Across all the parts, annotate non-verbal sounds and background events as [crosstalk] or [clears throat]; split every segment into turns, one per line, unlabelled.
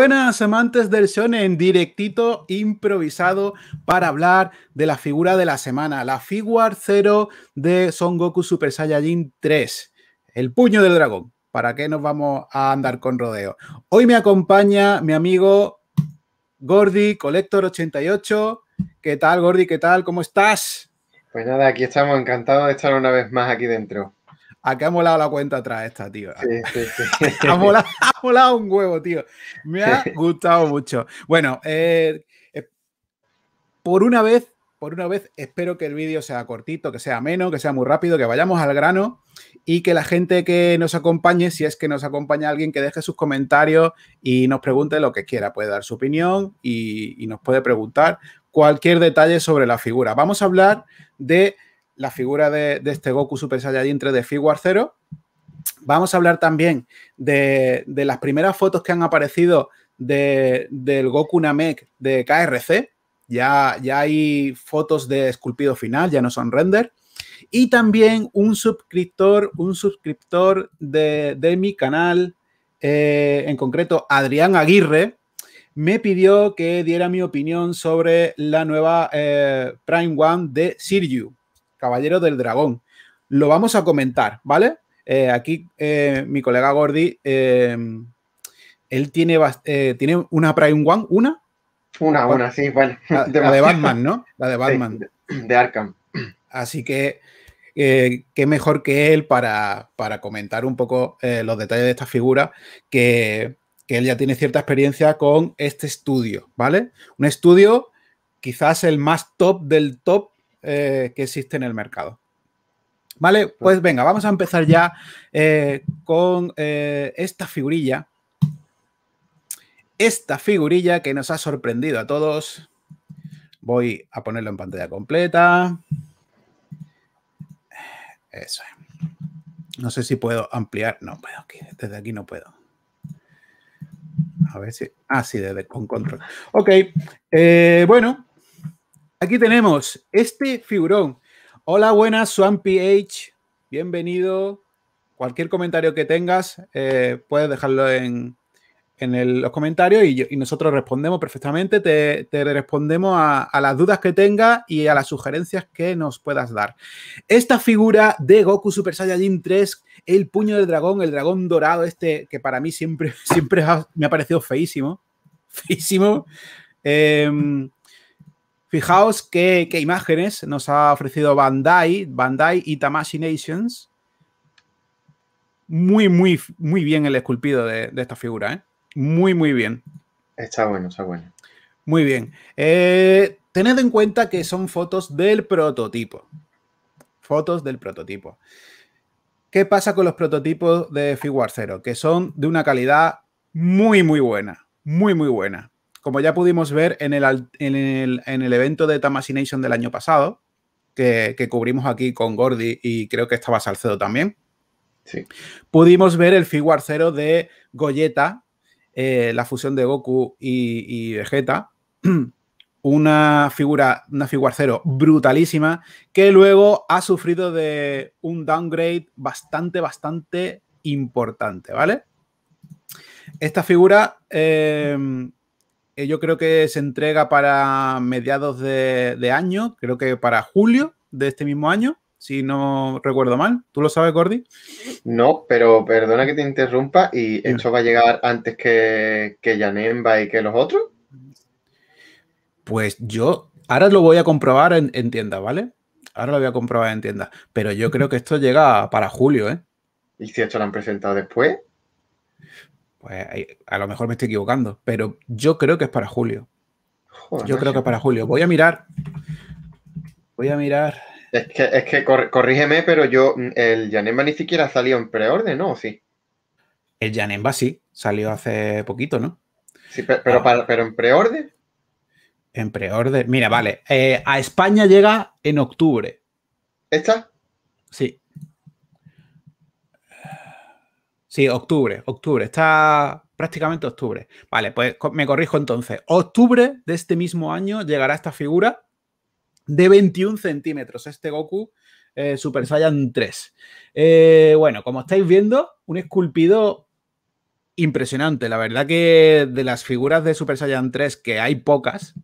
buenas amantes del en directito improvisado para hablar de la figura de la semana, la Figuar 0 de Son Goku Super Saiyajin 3, el puño del dragón. ¿Para qué nos vamos a andar con rodeo? Hoy me acompaña mi amigo Gordy Collector88. ¿Qué tal, Gordy? ¿Qué tal? ¿Cómo estás? Pues nada, aquí estamos encantados de estar una vez más aquí dentro. A qué ha molado la cuenta atrás esta, tío.
[laughs] [laughs] ha,
molado, un huevo, tío. Me ha gustado mucho. Bueno, eh, eh, por una vez, por una vez, espero que el vídeo sea cortito, que sea ameno, que sea muy rápido, que vayamos al grano y que la gente que nos acompañe, si es que nos acompaña alguien, que deje sus comentarios y nos pregunte lo que quiera. Puede dar su opinión y nos puede preguntar cualquier detalle sobre la figura. Vamos a hablar de la figura de, este Goku Super Saiyajin 3 de Figuar 0. Vamos a hablar también de, las primeras fotos que han aparecido del Goku Namek de KRC. Ya, ya hay fotos de esculpido final, ya no son render. Y también un suscriptor, un suscriptor de, mi canal, eh, en concreto Adrián Aguirre, me pidió que diera mi opinión sobre la nueva eh, Prime One de Siryu. Caballero del Dragón. Lo vamos a comentar, ¿vale? Eh, aquí eh, mi colega Gordy, eh, él tiene, tiene una Prime One, ¿una? Una, una una, sí, bueno, ah, [laughs] La, de Batman, ¿no? La de Batman. de Arkham. Así que qué mejor que él para, para comentar un poco los detalles de esta figura, que, que, él ya tiene cierta experiencia con este estudio, ¿vale? Un estudio quizás el más top del top eh, que existe en el mercado. Vale, pues venga, vamos a empezar ya eh, con eh, esta figurilla. Esta figurilla que nos ha sorprendido a todos. Voy a ponerlo en pantalla completa. Eso No sé si puedo ampliar. No puedo, desde aquí no puedo. A ver si. Ah, sí, desde con control. Ok. bueno, Aquí tenemos este figurón. Hola, buenas, SwampyH. Bienvenido. Cualquier comentario que tengas, eh, puedes dejarlo en, los comentarios y, nosotros respondemos perfectamente. Te, respondemos a, las dudas que tengas y a las sugerencias que nos puedas dar. Esta figura de Goku Super Saiyajin 3, el puño del dragón, el dragón dorado, este que para mí siempre, [laughs] siempre me ha parecido feísimo. Feísimo. Em, Fijaos qué, imágenes nos ha ofrecido Bandai, Bandai y Nations. Muy, muy, muy bien el esculpido de, esta figura, ¿eh? Muy, muy bien. Está bueno, está bueno. Muy bien. Eh, tened en cuenta que son fotos del prototipo. Fotos del prototipo. ¿Qué pasa con los prototipos de Figuar Zero? Que son de una calidad muy, muy buena. Muy, muy buena como ya pudimos ver en el, evento de Tamasination del año pasado, que, cubrimos aquí con Gordy y creo que estaba Salcedo también, pudimos ver el Figuarcero de Goyeta, eh, la fusión de Goku y, Vegeta. [clears throat] una figura, una Figuarcero brutalísima, que luego ha sufrido de un downgrade bastante, bastante importante, ¿vale? Esta figura em, eh, yo creo que se entrega para mediados de, año, creo que para julio de este mismo año, si no recuerdo mal. ¿Tú lo sabes, Gordy? No, pero perdona que te interrumpa, ¿y esto va a llegar antes que,
que y que los otros?
Pues yo ahora lo voy a comprobar en, en tienda, ¿vale? Ahora lo voy a comprobar en tienda. Pero yo creo que esto llega para julio, ¿eh? ¿Y si esto lo han presentado después? Pues a lo mejor me estoy equivocando, pero yo creo que es para julio. yo creo que es para julio. Voy a mirar.
Voy a mirar. Es que, corrígeme, pero yo, mm, el Yanemba ni siquiera salió en preorden, ¿no? ¿O sí?
El Yanemba sí, salió hace poquito, ¿no? Sí, pero, ah. para, en preorden. En preorden. Mira, vale. Eh, a España llega en octubre. ¿Esta? Sí. Sí, octubre, octubre. Está prácticamente octubre. Vale, pues me corrijo entonces. Octubre de este mismo año llegará esta figura de 21 centímetros. Este Goku eh, Super Saiyan 3. Eh, bueno, como estáis viendo, un esculpido impresionante. La verdad que de las figuras de Super Saiyan 3, que hay pocas,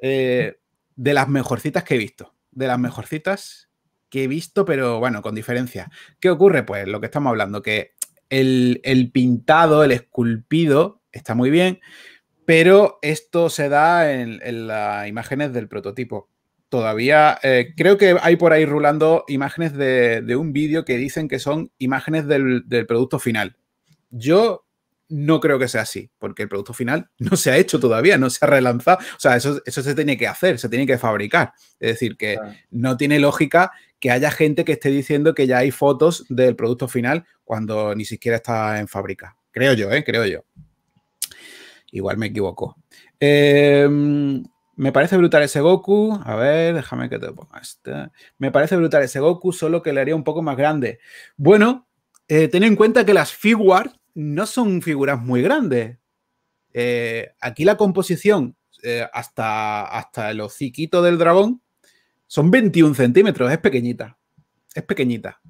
eh, de las mejorcitas que he visto. De las mejorcitas que he visto, pero bueno, con diferencia. ¿Qué ocurre? Pues lo que estamos hablando, que el, pintado, el esculpido, está muy bien, pero esto se da en, las imágenes del prototipo. Todavía eh, creo que hay por ahí rulando imágenes de, un vídeo que dicen que son imágenes del, producto final. Yo no creo que sea así, porque el producto final no se ha hecho todavía, no se ha relanzado. O sea, eso, se tiene que hacer, se tiene que fabricar. Es decir, que no tiene lógica que haya gente que esté diciendo que ya hay fotos del producto final cuando ni siquiera está en fábrica. Creo yo, ¿eh? Creo yo. Igual me equivoco. Em, me parece brutal ese Goku. A ver, déjame que te ponga este. Me parece brutal ese Goku, solo que le haría un poco más grande. Bueno, eh, ten en cuenta que las figuras no son figuras muy grandes. Eh, aquí la composición, eh, hasta, hasta el hociquito del dragón, son 21 centímetros, es pequeñita. Es pequeñita.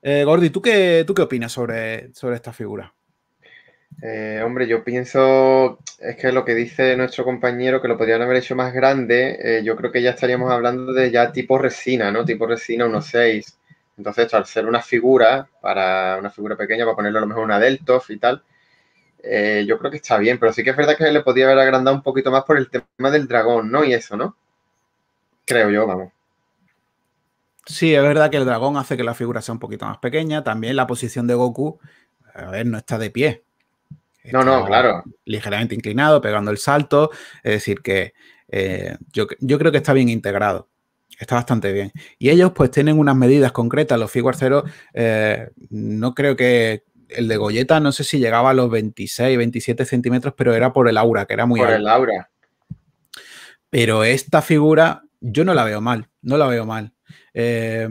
Eh, Gordi, ¿tú qué, ¿tú qué opinas sobre, sobre esta figura?
Eh, hombre, yo pienso, es que lo que dice nuestro compañero, que lo podrían haber hecho más grande, eh, yo creo que ya estaríamos hablando de ya tipo resina, ¿no? Tipo resina 1.6. Entonces, al ser una figura, para una figura pequeña, para ponerle a lo mejor una deltoff y tal, yo creo que está bien, pero sí que es verdad que le podía haber agrandado un poquito más por el tema del dragón, ¿no? Y eso, ¿no? Creo yo, vamos.
Sí, es verdad que el dragón hace que la figura sea un poquito más pequeña. También la posición de Goku, a ver, no está de pie. no, no, claro. Ligeramente inclinado, pegando el salto. Es decir, que eh, yo, creo que está bien integrado. Está bastante bien. Y ellos pues tienen unas medidas concretas. Los Figuar eh, no creo que el de Goyeta, no sé si llegaba a los 26, 27 centímetros, pero era por el aura, que era muy Por el aura. Pero esta figura yo no la veo mal, no la veo mal. Eh,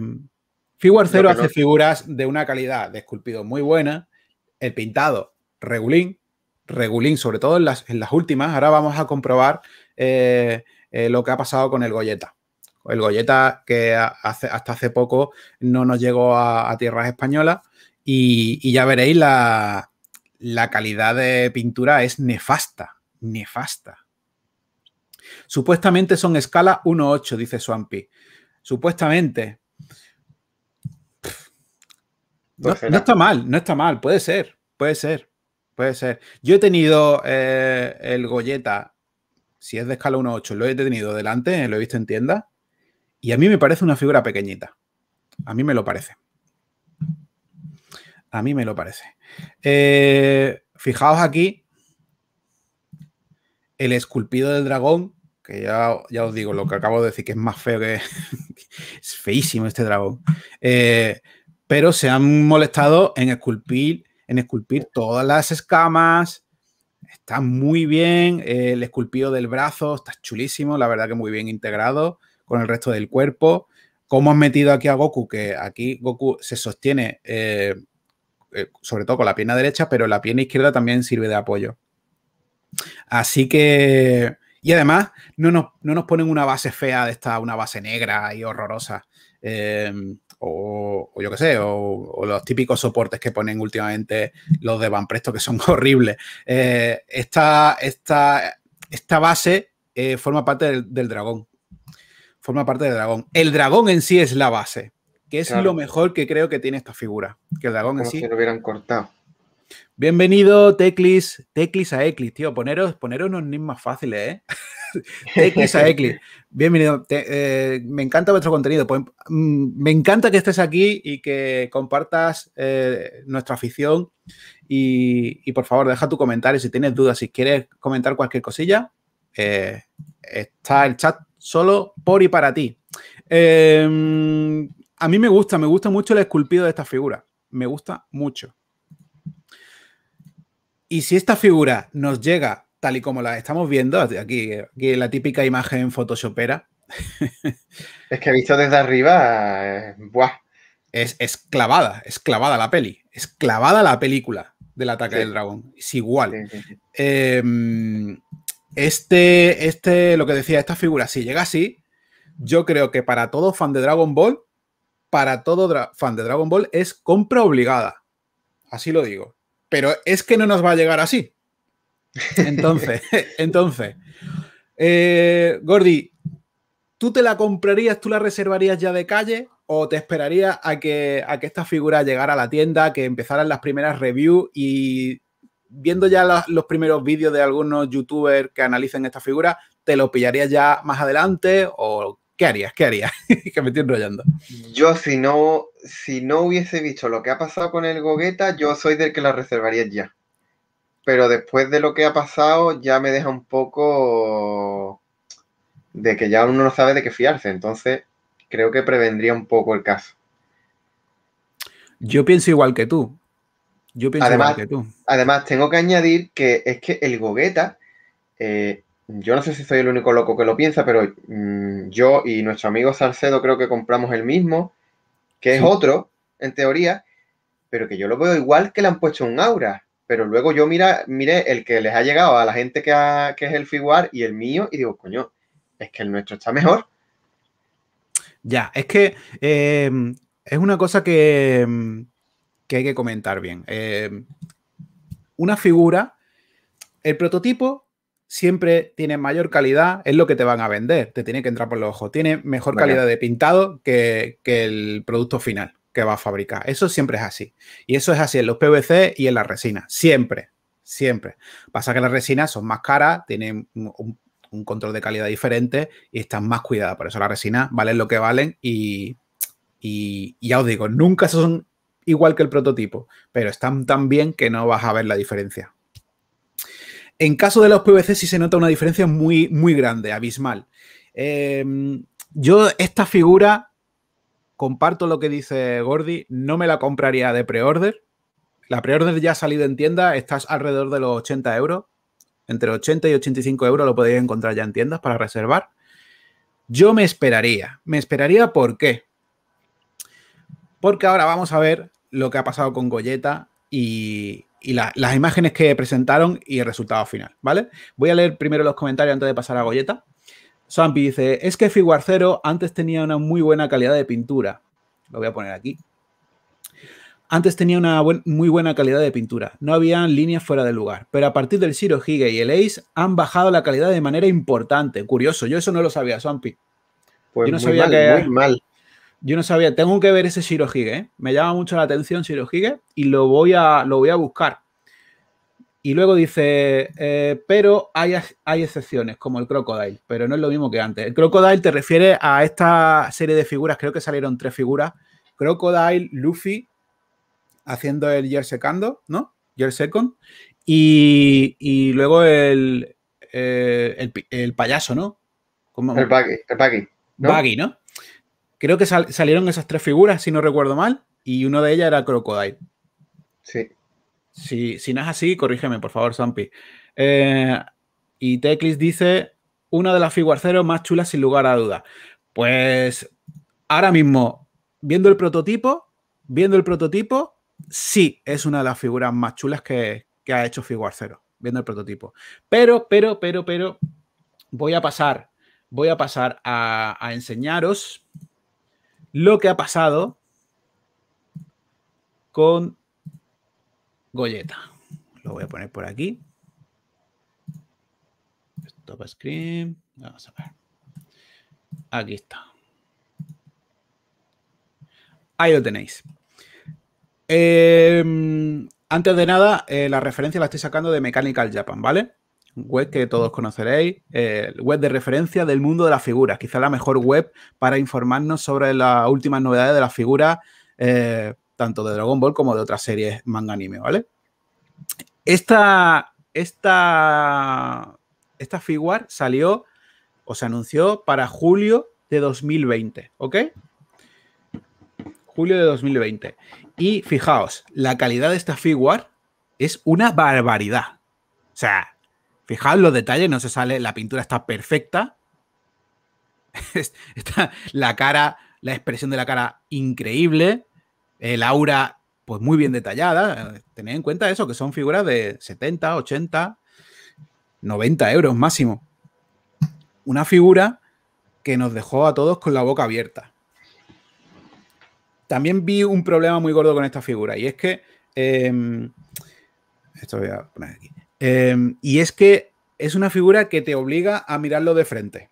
hace figuras de una calidad de esculpido muy buena, el pintado regulín, regulín sobre todo en las, últimas. Ahora vamos a comprobar eh, eh, lo que ha pasado con el Goyeta. El Goyeta que hasta hace poco no nos llegó a, tierras españolas y, ya veréis la calidad de pintura es nefasta, nefasta. Supuestamente son escala 1.8, dice Swampy. Supuestamente. No, está mal, no está mal, puede ser, puede ser, puede ser. Yo he tenido eh, el Goyeta, si es de escala 1.8, lo he tenido delante, lo he visto en tienda, y a mí me parece una figura pequeñita. A mí me lo parece. A mí me lo parece. Eh, fijaos aquí el esculpido del dragón que ya, ya os digo, lo que acabo de decir, que es más feo que... [laughs] es feísimo este dragón. Eh, pero se han molestado en esculpir, en esculpir todas las escamas. Está muy bien. Eh, el esculpido del brazo está chulísimo, la verdad que muy bien integrado con el resto del cuerpo. ¿Cómo han metido aquí a Goku? Que aquí Goku se sostiene, eh, sobre todo con la pierna derecha, pero la pierna izquierda también sirve de apoyo. Así que y además, no nos, ponen una base fea de esta, una base negra y horrorosa. Eh, o, yo qué sé, o, los típicos soportes que ponen últimamente los de Van Presto que son [laughs] horribles. Eh, esta, esta, base eh, forma parte del, dragón. Forma parte del dragón. El dragón en sí es la base, que es lo mejor que creo que tiene esta figura. Que el dragón en sí. Si lo hubieran cortado. Bienvenido, Teclis, Teclis a Eclipse, tío. Poneros, poneros unos nick más fáciles, ¿eh? [laughs] Teclis a Eclipse, Bienvenido. Eh, me encanta vuestro contenido. Pues, mm, me encanta que estés aquí y que compartas eh, nuestra afición. Y, por favor, deja tu comentario si tienes dudas, si quieres comentar cualquier cosilla. Eh, está el chat solo por y para ti. Em, a mí me gusta, me gusta mucho el esculpido de esta figura. Me gusta mucho. Y si esta figura nos llega tal y como la estamos viendo, aquí, la típica imagen photoshopera. [laughs] es que he visto desde arriba, eh, Es, clavada, es clavada la peli, es clavada la película del ataque del dragón, es igual. Em, este, este, lo que decía, esta figura, si llega así, yo creo que para todo fan de Dragon Ball, para todo fan de Dragon Ball es compra obligada. Así lo digo pero es que no nos va a llegar así. Entonces, [laughs] [laughs] entonces, eh, Gordi, ¿tú te la comprarías, tú la reservarías ya de calle o te esperarías a que, a que esta figura llegara a la tienda, que empezaran las primeras reviews y viendo ya los primeros vídeos de algunos youtubers que analicen esta figura, ¿te lo pillarías ya más adelante o ¿Qué harías? ¿Qué harías?
[laughs] que me estoy enrollando. Yo, si no, si no hubiese visto lo que ha pasado con el Gogueta, yo soy del que la reservaría ya. Pero después de lo que ha pasado, ya me deja un poco de que ya uno no sabe de qué fiarse. Entonces, creo que prevendría un poco el caso.
Yo pienso igual que tú. Yo pienso igual que tú.
Además, tengo que añadir que es que el Gogueta eh, yo no sé si soy el único loco que lo piensa, pero mm, yo y nuestro amigo Salcedo creo que compramos el mismo, que es otro, en teoría, pero que yo lo veo igual que le han puesto un aura. Pero luego yo mira, miré el que les ha llegado a la gente que, es el Figuar y el mío, y digo, coño, es que
el nuestro está mejor. Ya, es que eh, es una cosa que, hay que comentar bien. Eh, una figura, el prototipo siempre tiene mayor calidad, es lo que te van a vender, te tiene que entrar por los ojos. Tiene mejor calidad de pintado que, el producto final que va a fabricar. Eso siempre es así. Y eso es así en los PVC y en la resina, siempre, siempre. Pasa que las resinas son más caras, tienen un, control de calidad diferente y están más cuidadas. Por eso las resinas valen lo que valen y, y ya os digo, nunca son igual que el prototipo, pero están tan bien que no vas a ver la diferencia. En caso de los PVC sí se nota una diferencia muy, muy grande, abismal. Em, yo esta figura, comparto lo que dice Gordy, no me la compraría de pre-order. La pre-order ya ha salido en tienda, estás alrededor de los 80 euros. Entre 80 y 85 euros lo podéis encontrar ya en tiendas para reservar. Yo me esperaría. ¿Me esperaría por qué? Porque ahora vamos a ver lo que ha pasado con Goyeta y, y las imágenes que presentaron y el resultado final, ¿vale? Voy a leer primero los comentarios antes de pasar a Goyeta. Sampi dice, es que Figuarcero antes tenía una muy buena calidad de pintura. Lo voy a poner aquí. Antes tenía una muy buena calidad de pintura. No había líneas fuera de lugar. Pero a partir del Ciro Hige y el Ace han bajado la calidad de manera importante. Curioso, yo eso no lo sabía, Zampi. Pues yo no sabía Muy mal. Yo no sabía, tengo que ver ese Shirohige, ¿eh? me llama mucho la atención Shirohige y lo voy a, lo voy a buscar. Y luego dice, eh, pero hay, excepciones, como el Crocodile, pero no es lo mismo que antes. El Crocodile te refiere a esta serie de figuras, creo que salieron tres figuras. Crocodile, Luffy, haciendo el Year Second, ¿no? Year Second. Y, y luego el, eh, el, payaso, ¿no? El Baggy. El Baggy, ¿no? creo que salieron esas tres figuras, si no recuerdo mal, y una de ellas era Crocodile. Sí. Si, no es así, corrígeme, por favor, Zampi. Eh, y Teclis dice, una de las cero más chulas sin lugar a duda. Pues ahora mismo, viendo el prototipo, viendo el prototipo, sí es una de las figuras más chulas que, ha hecho Figuarcero, viendo el prototipo. Pero, pero, pero, pero, voy a pasar, voy a pasar a enseñaros lo que ha pasado con Goyeta. Lo voy a poner por aquí. Stop screen. Vamos a ver. Aquí está. Ahí lo tenéis. Em, antes de nada, eh, la referencia la estoy sacando de Mechanical Japan, ¿vale? web que todos conoceréis, El eh, web de referencia del mundo de las figuras, quizá la mejor web para informarnos sobre las últimas novedades de las figuras, eh, tanto de Dragon Ball como de otras series manga anime, ¿vale? Esta, esta, esta figura salió o se anunció para julio de 2020, ¿ok? Julio de 2020. Y fijaos, la calidad de esta figura es una barbaridad. O sea, Fijad los detalles, no se sale, la pintura está perfecta. [laughs] está la cara, la expresión de la cara increíble. El eh, aura, pues muy bien detallada. Tened en cuenta eso, que son figuras de 70, 80, 90 euros máximo. Una figura que nos dejó a todos con la boca abierta. También vi un problema muy gordo con esta figura y es que... Em, esto voy a poner aquí. Em, y es que es una figura que te obliga a mirarlo de frente.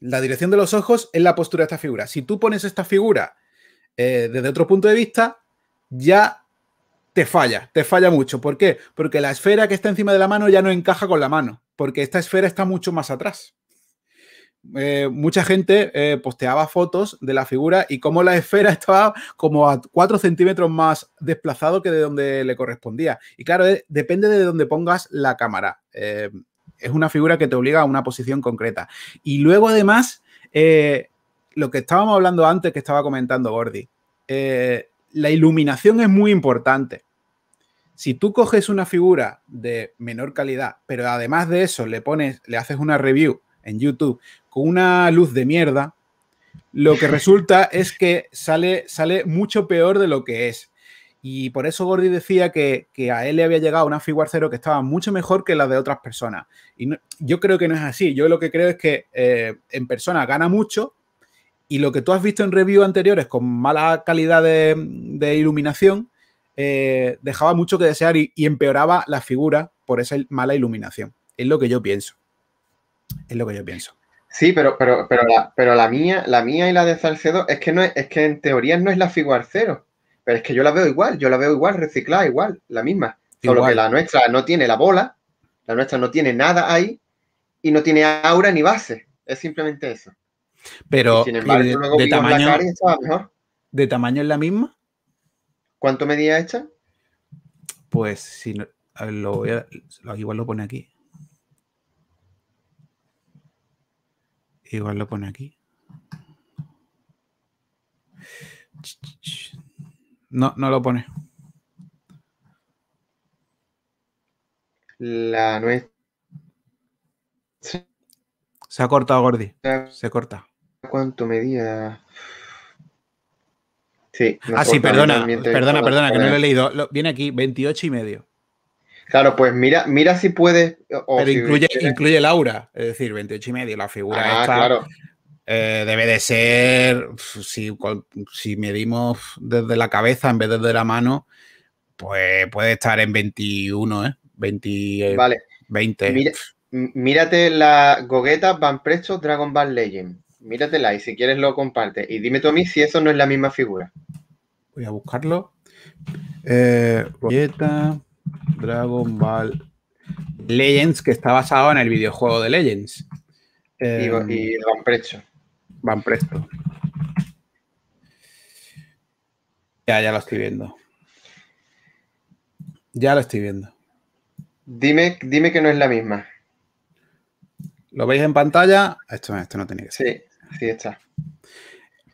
La dirección de los ojos es la postura de esta figura. Si tú pones esta figura eh, desde otro punto de vista, ya te falla, te falla mucho. ¿Por qué? Porque la esfera que está encima de la mano ya no encaja con la mano, porque esta esfera está mucho más atrás. Eh, mucha gente eh, posteaba fotos de la figura y cómo la esfera [laughs] estaba como a 4 centímetros más desplazado que de donde le correspondía. Y claro, eh, depende de donde pongas la cámara. es una figura que te obliga a una posición concreta. Y luego, además, lo que estábamos hablando antes, que estaba comentando Gordy, la iluminación es muy importante. Si tú coges una figura de menor calidad, pero además de eso le pones, le haces una review en YouTube una luz de mierda, lo que resulta es que sale, sale mucho peor de lo que es. Y por eso Gordi decía que, a él le había llegado una figura cero que estaba mucho mejor que la de otras personas. Y yo creo que no es así. Yo lo que creo es que eh, en persona gana mucho y lo que tú has visto en reviews anteriores con mala calidad de, iluminación eh, dejaba mucho que desear y, empeoraba la figura por esa mala iluminación. Es lo que yo pienso. Es lo que yo pienso.
Sí, pero, pero, pero, la, pero la mía, la mía y la de Salcedo es que no es, que en teoría no es la cero. pero es que yo la veo igual, yo la veo igual, reciclada igual, la misma. Solo que la nuestra no tiene la bola, la nuestra no tiene nada ahí y no tiene aura ni base. Es simplemente eso.
Pero de, tamaño, ¿De
tamaño es la misma? ¿Cuánto medía esta?
Pues si no, lo voy a, igual lo pone aquí. Igual lo pone aquí. No, no lo pone. La nuez. Se ha cortado, Gordi. Se corta. ¿Cuánto medía? Sí. ah, sí, perdona, perdona, perdona, que no lo he leído. viene aquí, 28 y medio. Claro, pues mira, mira
si puede...
Pero incluye, incluye Laura, es decir, 28 y medio, la figura ah, Claro. Eh, debe de ser, si, medimos desde la cabeza en vez de desde la mano, pues puede estar en 21, ¿eh? 20. Vale. 20.
mírate la gogueta Van Presto Dragon Ball Legend. Míratela y si quieres lo comparte. Y dime tú a mí si eso no es la misma figura.
Voy a buscarlo. Eh, Dragon Ball Legends, que está basado en el videojuego de Legends. y, em, Van Presto. Van Presto. Ya, ya lo estoy viendo. Ya lo estoy viendo.
Dime, dime que no es la misma. ¿Lo veis en pantalla?
Esto, esto no tiene que ser.
Sí, así está.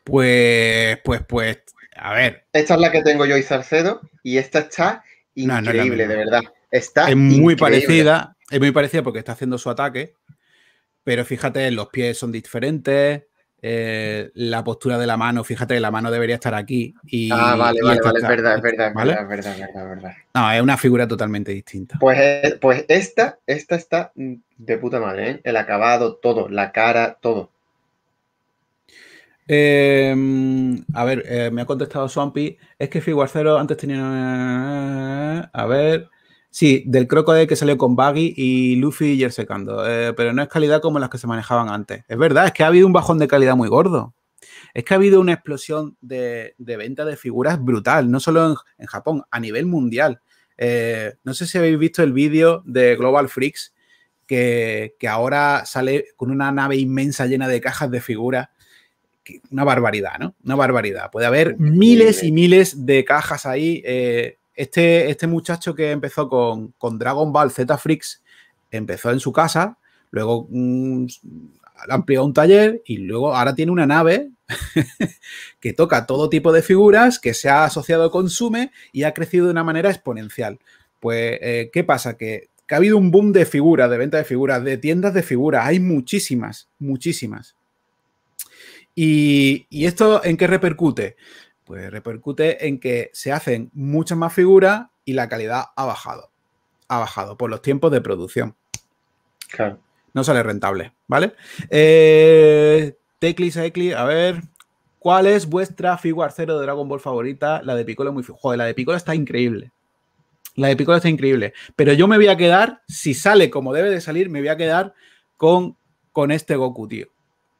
Pues, pues, pues, a ver. Esta es la que tengo yo y Salcedo y esta está Increíble, de verdad. Está es muy parecida, es muy parecida porque está haciendo su ataque, pero fíjate, los pies son diferentes, eh, la postura de la mano, fíjate, la mano debería estar aquí. Y, ah, vale, vale, vale, es verdad, es verdad, ¿vale? verdad, No, es una figura totalmente distinta.
Pues, eh, pues esta, esta está de puta madre, ¿eh? el acabado, todo, la cara, todo.
Em, a ver, eh, me ha contestado Swampy. Es que Figuarcero antes tenía. A ver. Sí, del Crocodile que salió con Baggy y Luffy y Jersecando. Eh, pero no es calidad como las que se manejaban antes. Es verdad, es que ha habido un bajón de calidad muy gordo. Es que ha habido una explosión de, venta de figuras brutal, no solo en, Japón, a nivel mundial. Eh, no sé si habéis visto el vídeo de Global Freaks, que ahora sale con una nave inmensa llena de cajas de figuras una barbaridad, ¿no? Una barbaridad. Puede haber miles y miles de cajas ahí. Eh, este, este muchacho que empezó con, con, Dragon Ball Z Freaks empezó en su casa, luego ha mm, amplió un taller y luego ahora tiene una nave [laughs] que toca todo tipo de figuras, que se ha asociado con Sume y ha crecido de una manera exponencial. Pues, eh, ¿qué pasa? que ha habido un boom de figuras, de venta de figuras, de tiendas de figuras. Hay muchísimas, muchísimas. ¿Y, esto en qué repercute? Pues repercute en que se hacen muchas más figuras y la calidad ha bajado. Ha bajado por los tiempos de producción. No sale rentable, ¿vale? Eh, teclis, a ver. ¿Cuál es vuestra figura cero de Dragon Ball favorita? La de Piccolo muy Joder, la de Piccolo está increíble. La de Piccolo está increíble. Pero yo me voy a quedar, si sale como debe de salir, me voy a quedar con, con este Goku, tío.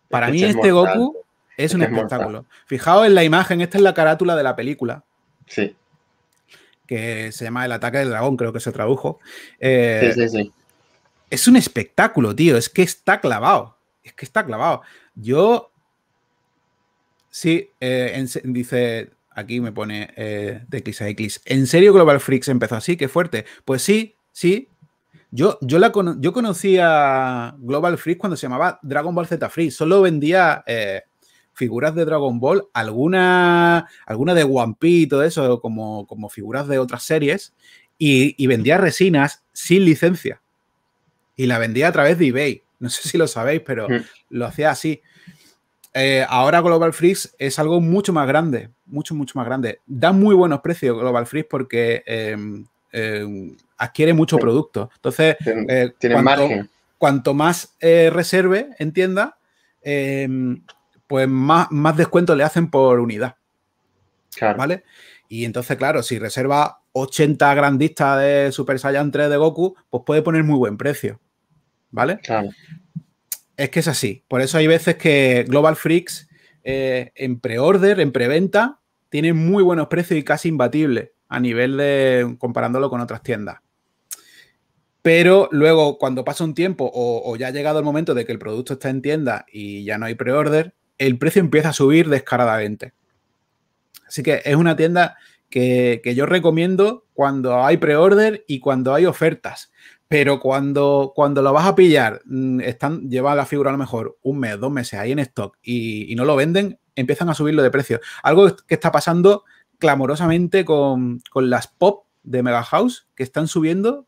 Para mí, este, este Goku es, un espectáculo. Fijaos en la imagen, esta es la carátula de la película. Sí. Que se llama El ataque del dragón, creo que se tradujo. sí, eh, sí, sí. Es un espectáculo, tío. Es que está clavado. Es que está clavado. Yo. Sí, eh, dice. Aquí me pone eh, de X a X. ¿En serio Global Freaks empezó así? ¡Qué fuerte! Pues sí, sí, yo, yo, la yo conocí Global Freaks cuando se llamaba Dragon Ball Z Free. Solo vendía figuras de Dragon Ball, alguna, alguna de One y todo eso, como, como figuras de otras series, y, vendía resinas sin licencia. Y la vendía a través de eBay. No sé si lo sabéis, pero mm. lo hacía así. Eh, ahora Global Freeze es algo mucho más grande, mucho, mucho más grande. Da muy buenos precios Global Freeze porque em, em, adquiere mucho producto. Entonces, eh, tiene, cuanto, margen. cuanto más eh, reserve en tienda, em, pues más, más descuento le hacen por unidad. ¿Vale? Y entonces, claro, si reserva 80 grandistas de Super Saiyan 3 de Goku, pues puede poner muy buen precio. ¿Vale? Es que es así. Por eso hay veces que Global Freaks eh, en pre-order, en preventa, tiene muy buenos precios y casi imbatibles a nivel de comparándolo con otras tiendas. Pero luego, cuando pasa un tiempo o, o ya ha llegado el momento de que el producto está en tienda y ya no hay pre-order, el precio empieza a subir descaradamente. Así que es una tienda que, yo recomiendo cuando hay pre-order y cuando hay ofertas. Pero cuando, cuando lo vas a pillar, mm, están, lleva la figura a lo mejor un mes, dos meses ahí en stock y, no lo venden, empiezan a subirlo de precio. Algo que está pasando clamorosamente con, con las pop de Mega House, que están subiendo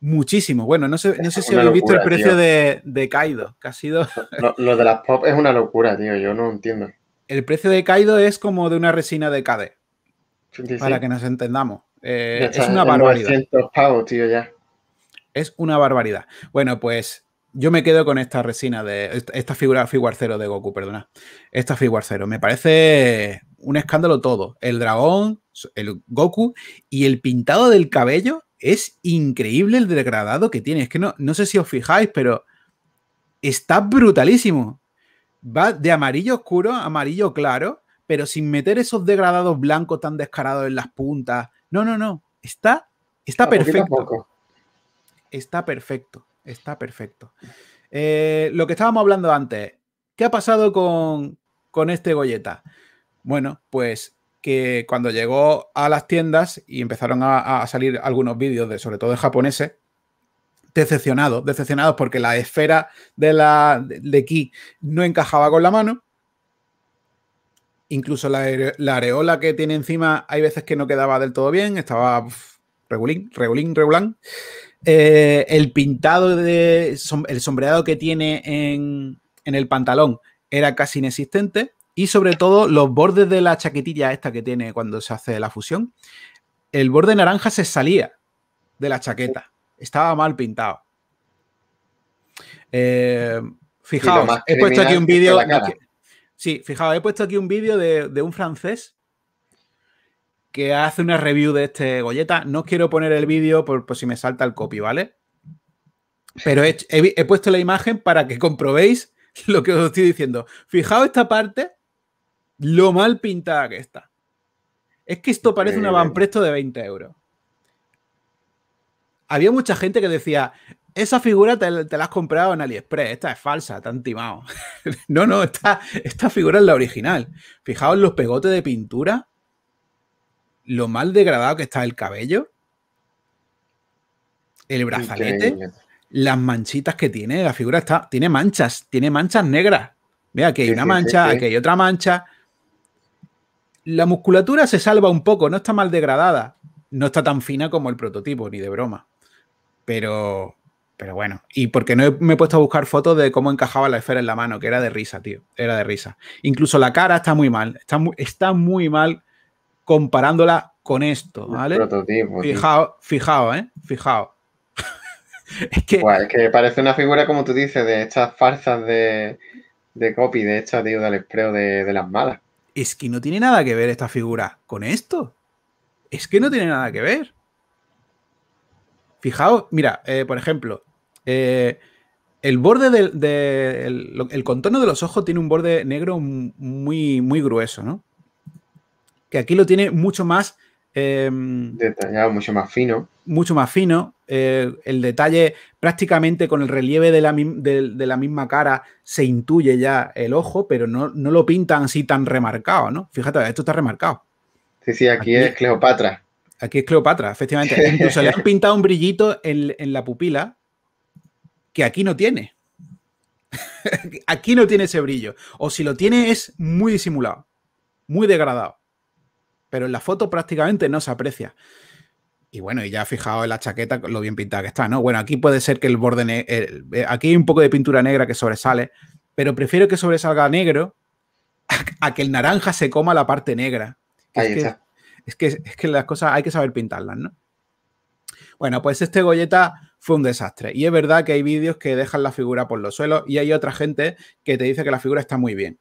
muchísimo. Bueno, no sé, no sé si habéis visto el precio de, Kaido, que ha sido... [laughs] Lo, de las pop es una locura, tío, yo no entiendo. El precio de Kaido es como de una resina de KD, para que nos entendamos. Eh, es una barbaridad. tío, ya. Es una barbaridad. Bueno, pues yo me quedo con esta resina de esta figura Figuar cero de Goku, perdona. Esta Figuar cero Me parece un escándalo todo. El dragón, el Goku y el pintado del cabello es increíble el degradado que tiene. Es que no, no sé si os fijáis, pero está brutalísimo. Va de amarillo oscuro a amarillo claro, pero sin meter esos degradados blancos tan descarados en las puntas. No, no, no. Está, está perfecto. Está perfecto. Está perfecto. Eh, lo que estábamos hablando antes. ¿Qué ha pasado con, con este Goyeta? Bueno, pues que cuando llegó a las tiendas y empezaron a, salir algunos vídeos, de, sobre todo de japoneses, decepcionados, decepcionados porque la esfera de, la, de Ki no encajaba con la mano. Incluso la, areola que tiene encima hay veces que no quedaba del todo bien, estaba regulín, regulín, regulán. Eh, el pintado, de, el sombreado que tiene en el pantalón era casi inexistente y sobre todo, los bordes de la chaquetilla esta que tiene cuando se hace la fusión, el borde naranja se salía de la chaqueta. Estaba mal pintado. Eh, fijaos, he puesto aquí un vídeo. Sí, fijaos, he puesto aquí un vídeo de, un francés que hace una review de este Goyeta. No quiero poner el vídeo por, si me salta el copy, ¿vale? Pero he, he puesto la imagen para que comprobéis lo que os estoy diciendo. Fijaos esta parte lo mal pintada que está. Es que esto parece una van de 20 euros. Había mucha gente que decía, esa figura te, la has comprado en AliExpress, esta es falsa, han timado. [laughs] no, no, esta, figura es la original. Fijaos los pegotes de pintura, lo mal degradado que está el cabello, el brazalete, las manchitas que tiene, la figura está, tiene manchas, tiene manchas negras. Mira, aquí hay una mancha, aquí hay otra mancha. La musculatura se salva un poco, no está mal degradada. No está tan fina como el prototipo, ni de broma. Pero, pero bueno, y porque no me he puesto a buscar fotos de cómo encajaba la esfera en la mano, que era de risa, tío, era de risa. Incluso la cara está muy mal, está muy, está muy mal comparándola con esto, ¿vale?
prototipo.
Fijaos, fijaos, ¿eh? Fijaos.
[laughs] es, que... parece una figura, como tú dices, de estas farsas de,
copy, de estas, tío, del de, de las malas es que no tiene nada que ver esta figura con esto. Es que no tiene nada que ver. Fijaos, mira, eh, por ejemplo, eh, el borde del de, el, contorno de los ojos tiene un borde negro muy, muy grueso, ¿no? Que aquí lo tiene mucho más Em, Detallado, mucho más fino. Mucho más fino. Eh, el detalle prácticamente con el relieve de la, de, la, misma cara se intuye ya el ojo, pero no, lo pintan así tan remarcado, ¿no? Fíjate, esto está remarcado.
Sí, sí, aquí, es Cleopatra. Aquí es Cleopatra, efectivamente. [laughs] Incluso le han
pintado un brillito en la pupila que aquí no tiene. [laughs] aquí no tiene ese brillo. O si lo tiene es muy disimulado, muy degradado pero en la foto prácticamente no se aprecia. Y bueno, y ya fijado en la chaqueta lo bien pintada que está, ¿no? Bueno, aquí puede ser que el borde, eh, aquí hay un poco de pintura negra que sobresale, pero prefiero que sobresalga negro [laughs] a, que el naranja se coma la parte negra. es, Que, es, que, es que las cosas hay que saber pintarlas, ¿no? Bueno, pues este Goyeta fue un desastre. Y es verdad que hay vídeos que dejan la figura por los suelos y hay otra gente que te dice que la figura está muy bien.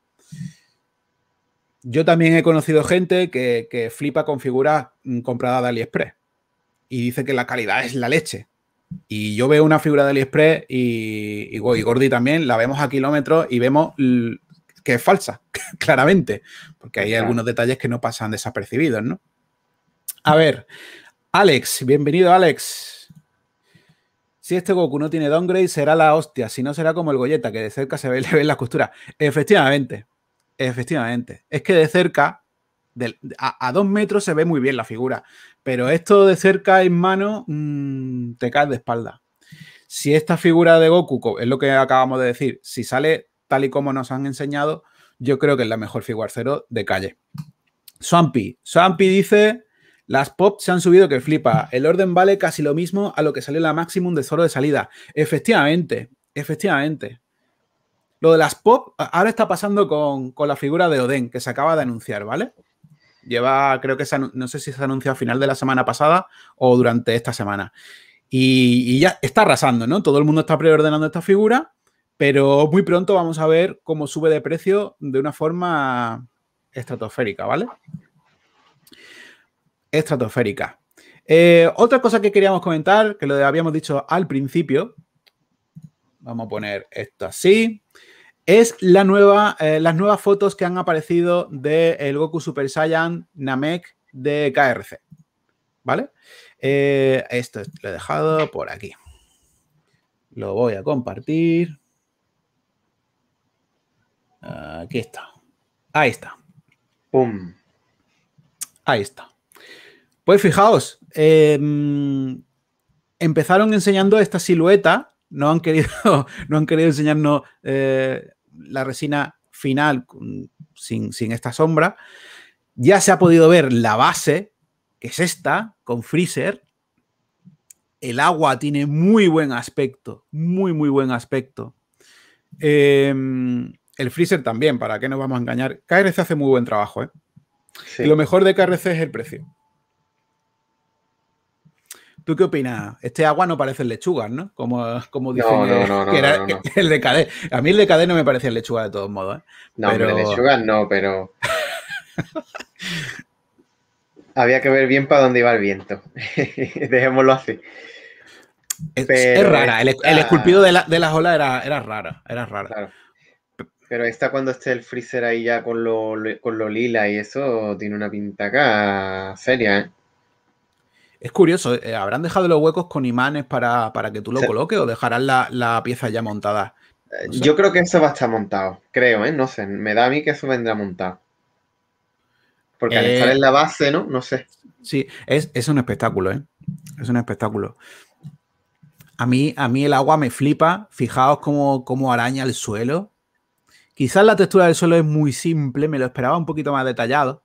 Yo también he conocido gente que, flipa con figuras mm, compradas de AliExpress y dice que la calidad es la leche. Y yo veo una figura de AliExpress y, y, también, la vemos a kilómetros y vemos que es falsa, [laughs] claramente, porque hay algunos detalles que no pasan desapercibidos, ¿no? A ver, Alex, bienvenido Alex. Si este Goku no tiene downgrade, será la hostia, si no será como el Goyeta, que de cerca se ve, [laughs] le ven las costuras. Efectivamente, Efectivamente. Es que de cerca, a, dos metros se ve muy bien la figura, pero esto de cerca en mano mm, te cae de espalda. Si esta figura de Goku, es lo que acabamos de decir, si sale tal y como nos han enseñado, yo creo que es la mejor figura cero de calle. Swampy. Swampy dice, las pop se han subido que flipa. El orden vale casi lo mismo a lo que salió la Maximum de Zoro de salida. Efectivamente, efectivamente. Lo de las pop ahora está pasando con, la figura de Oden, que se acaba de anunciar, ¿vale? Lleva, creo que no sé si se anunció a final de la semana pasada o durante esta semana. Y, ya está arrasando, ¿no? Todo el mundo está preordenando esta figura, pero muy pronto vamos a ver cómo sube de precio de una forma estratosférica, ¿vale? Estratosférica. Eh, otra cosa que queríamos comentar, que lo habíamos dicho al principio, Vamos a poner esto así. Es la nueva, eh, las nuevas fotos que han aparecido del Goku Super Saiyan Namek de KRC. ¿Vale? Eh, esto lo he dejado por aquí. Lo voy a compartir. Aquí está. Ahí está. ¡Pum! Ahí está. Pues fijaos, em, empezaron enseñando esta silueta no han querido, [laughs] no han querido enseñarnos eh, la resina final sin, esta sombra. Ya se ha podido ver la base, que es esta, con freezer. El agua tiene muy buen aspecto, muy, muy buen aspecto. Em, el freezer también, ¿para qué nos vamos a engañar? KRC hace muy buen trabajo, Y ¿eh? lo mejor de KRC es el precio. ¿Tú qué opinas? Este agua no parece lechuga, ¿no? Como, como dicen no, el de Cadé. A mí el de Cadé no me parecía lechuga de todos modos. ¿eh? No, pero... lechuga, no, pero... [laughs]
Había que ver bien para dónde iba el viento. [laughs] Dejémoslo así.
Es, rara. El, esculpido de, las olas era, rara. Era rara.
Pero está cuando esté el freezer ahí ya con lo, con lo lila y eso tiene una pinta
acá seria, ¿eh? Es curioso, eh, ¿habrán dejado los huecos con imanes para, que tú lo coloques o dejarán la, pieza ya montada? Eh, yo
creo que eso va a estar montado,
creo, ¿eh? No sé, me da a mí que eso vendrá montado.
Porque al eh, estar en la base, ¿no?
No sé. Sí, es, un espectáculo, ¿eh? Es un espectáculo. A mí, a mí el agua me flipa. Fijaos como cómo araña el suelo. Quizás la textura del suelo es muy simple, me lo esperaba un poquito más detallado.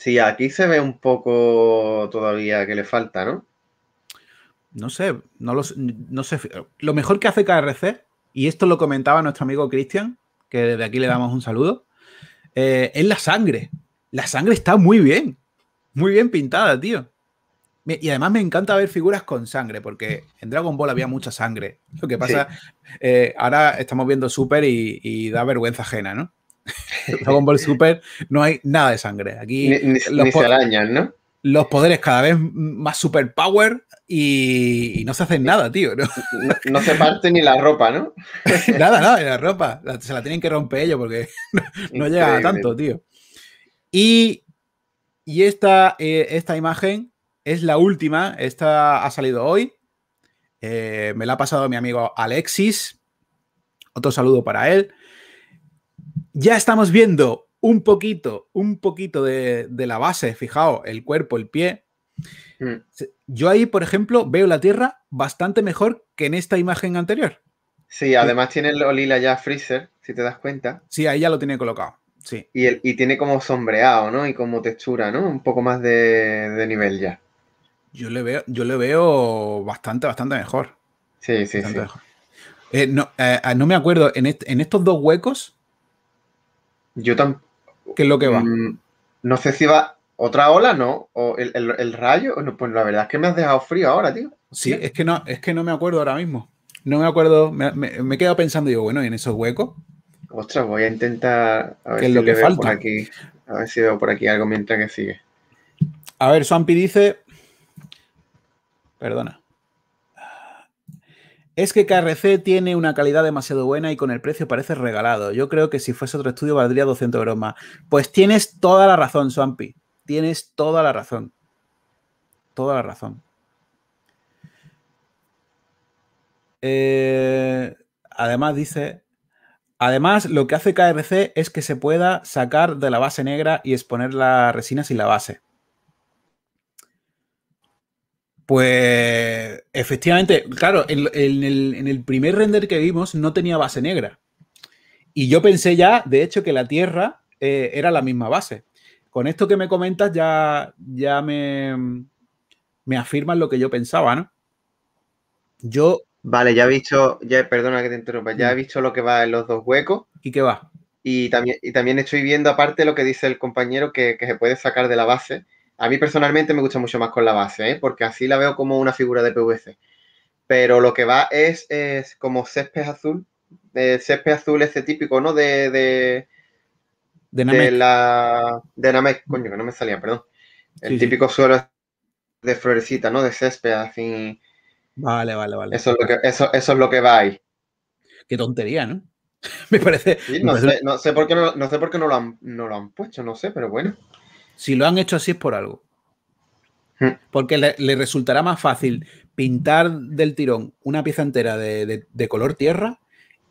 Sí, aquí se ve
un poco todavía que le falta, ¿no?
No sé, no lo, sé. Lo mejor que hace KRC, y esto lo comentaba nuestro amigo Cristian, que desde aquí le damos un saludo, eh, es la sangre. La sangre está muy bien, muy bien pintada, tío. Y además me encanta ver figuras con sangre, porque en Dragon Ball había mucha sangre. Lo que pasa, eh, ahora estamos viendo Super y da vergüenza ajena, ¿no? [laughs] Dragon Ball Super no hay nada de sangre. Aquí los Los poderes cada vez más super y, y no se hacen nada, tío. ¿no? se parte ni la ropa, ¿no? [laughs] nada, nada, ni la ropa. se la tienen que romper ellos porque [laughs] no, llega a tanto, tío. Y, esta, eh, esta imagen es la última. Esta ha salido hoy. Eh, me la ha pasado mi amigo Alexis. Otro saludo para él. Ya estamos viendo un poquito, un poquito de, la base, fijaos, el cuerpo, el pie. Mm. Yo ahí, por ejemplo, veo la Tierra bastante mejor que en esta imagen anterior. Sí, además tiene el Olila ya Freezer, si te das cuenta. Sí, ahí ya lo tiene colocado. Sí.
Y, tiene como sombreado, ¿no? Y como textura, ¿no? Un poco más
de, nivel ya. Yo le veo, yo le veo bastante, bastante mejor. Sí, sí, sí. Eh, no, eh, eh, no, me acuerdo, en estos dos huecos, yo tampoco. ¿Qué es lo que va? Mm, no sé si va otra ola, ¿no? O el, rayo. No, pues la verdad es que me has dejado frío ahora, tío. Sí, es que no, es que no me acuerdo ahora mismo. No me acuerdo. Me, me, he quedado pensando, digo, bueno, ¿y en esos huecos? Ostras, voy a intentar ¿Qué es lo que falta?
aquí. A ver si veo por aquí algo mientras que sigue.
A ver, Swampy dice. Perdona. Es que KRC tiene una calidad demasiado buena y con el precio parece regalado. Yo creo que si fuese otro estudio valdría 200 euros más. Pues tienes toda la razón, Swampy. Tienes toda la razón. Toda la razón. Eh, además dice, además lo que hace KRC es que se pueda sacar de la base negra y exponer la resina sin la base. Pues efectivamente, claro, en, el, primer render que vimos no tenía base negra. Y yo pensé ya, de hecho, que la Tierra eh, era la misma base. Con esto que me comentas ya, ya me, me afirman lo que yo pensaba, ¿no? Yo... Vale, ya he visto, ya, perdona que te interrumpa, ya he visto lo que va en los dos huecos. ¿Y qué va?
Y también, y también estoy viendo aparte lo que dice el compañero que se puede sacar de la base a mí personalmente me gusta mucho más con la base, ¿eh? porque así la veo como una figura de PVC. Pero lo que va es, como césped azul, eh, césped azul ese típico, ¿no? De, de, de, de la de coño, que no me salía, perdón. El típico suelo de florecita, ¿no? De césped, así. Vale, vale, vale. Eso es lo que, eso, eso es lo que va ahí. Qué tontería, ¿no? [laughs] me parece. no,
Sé, por qué no no lo han puesto, no sé, pero bueno. Si lo han hecho así es por algo. Hmm. Porque le, resultará más fácil pintar del tirón una pieza entera de, color tierra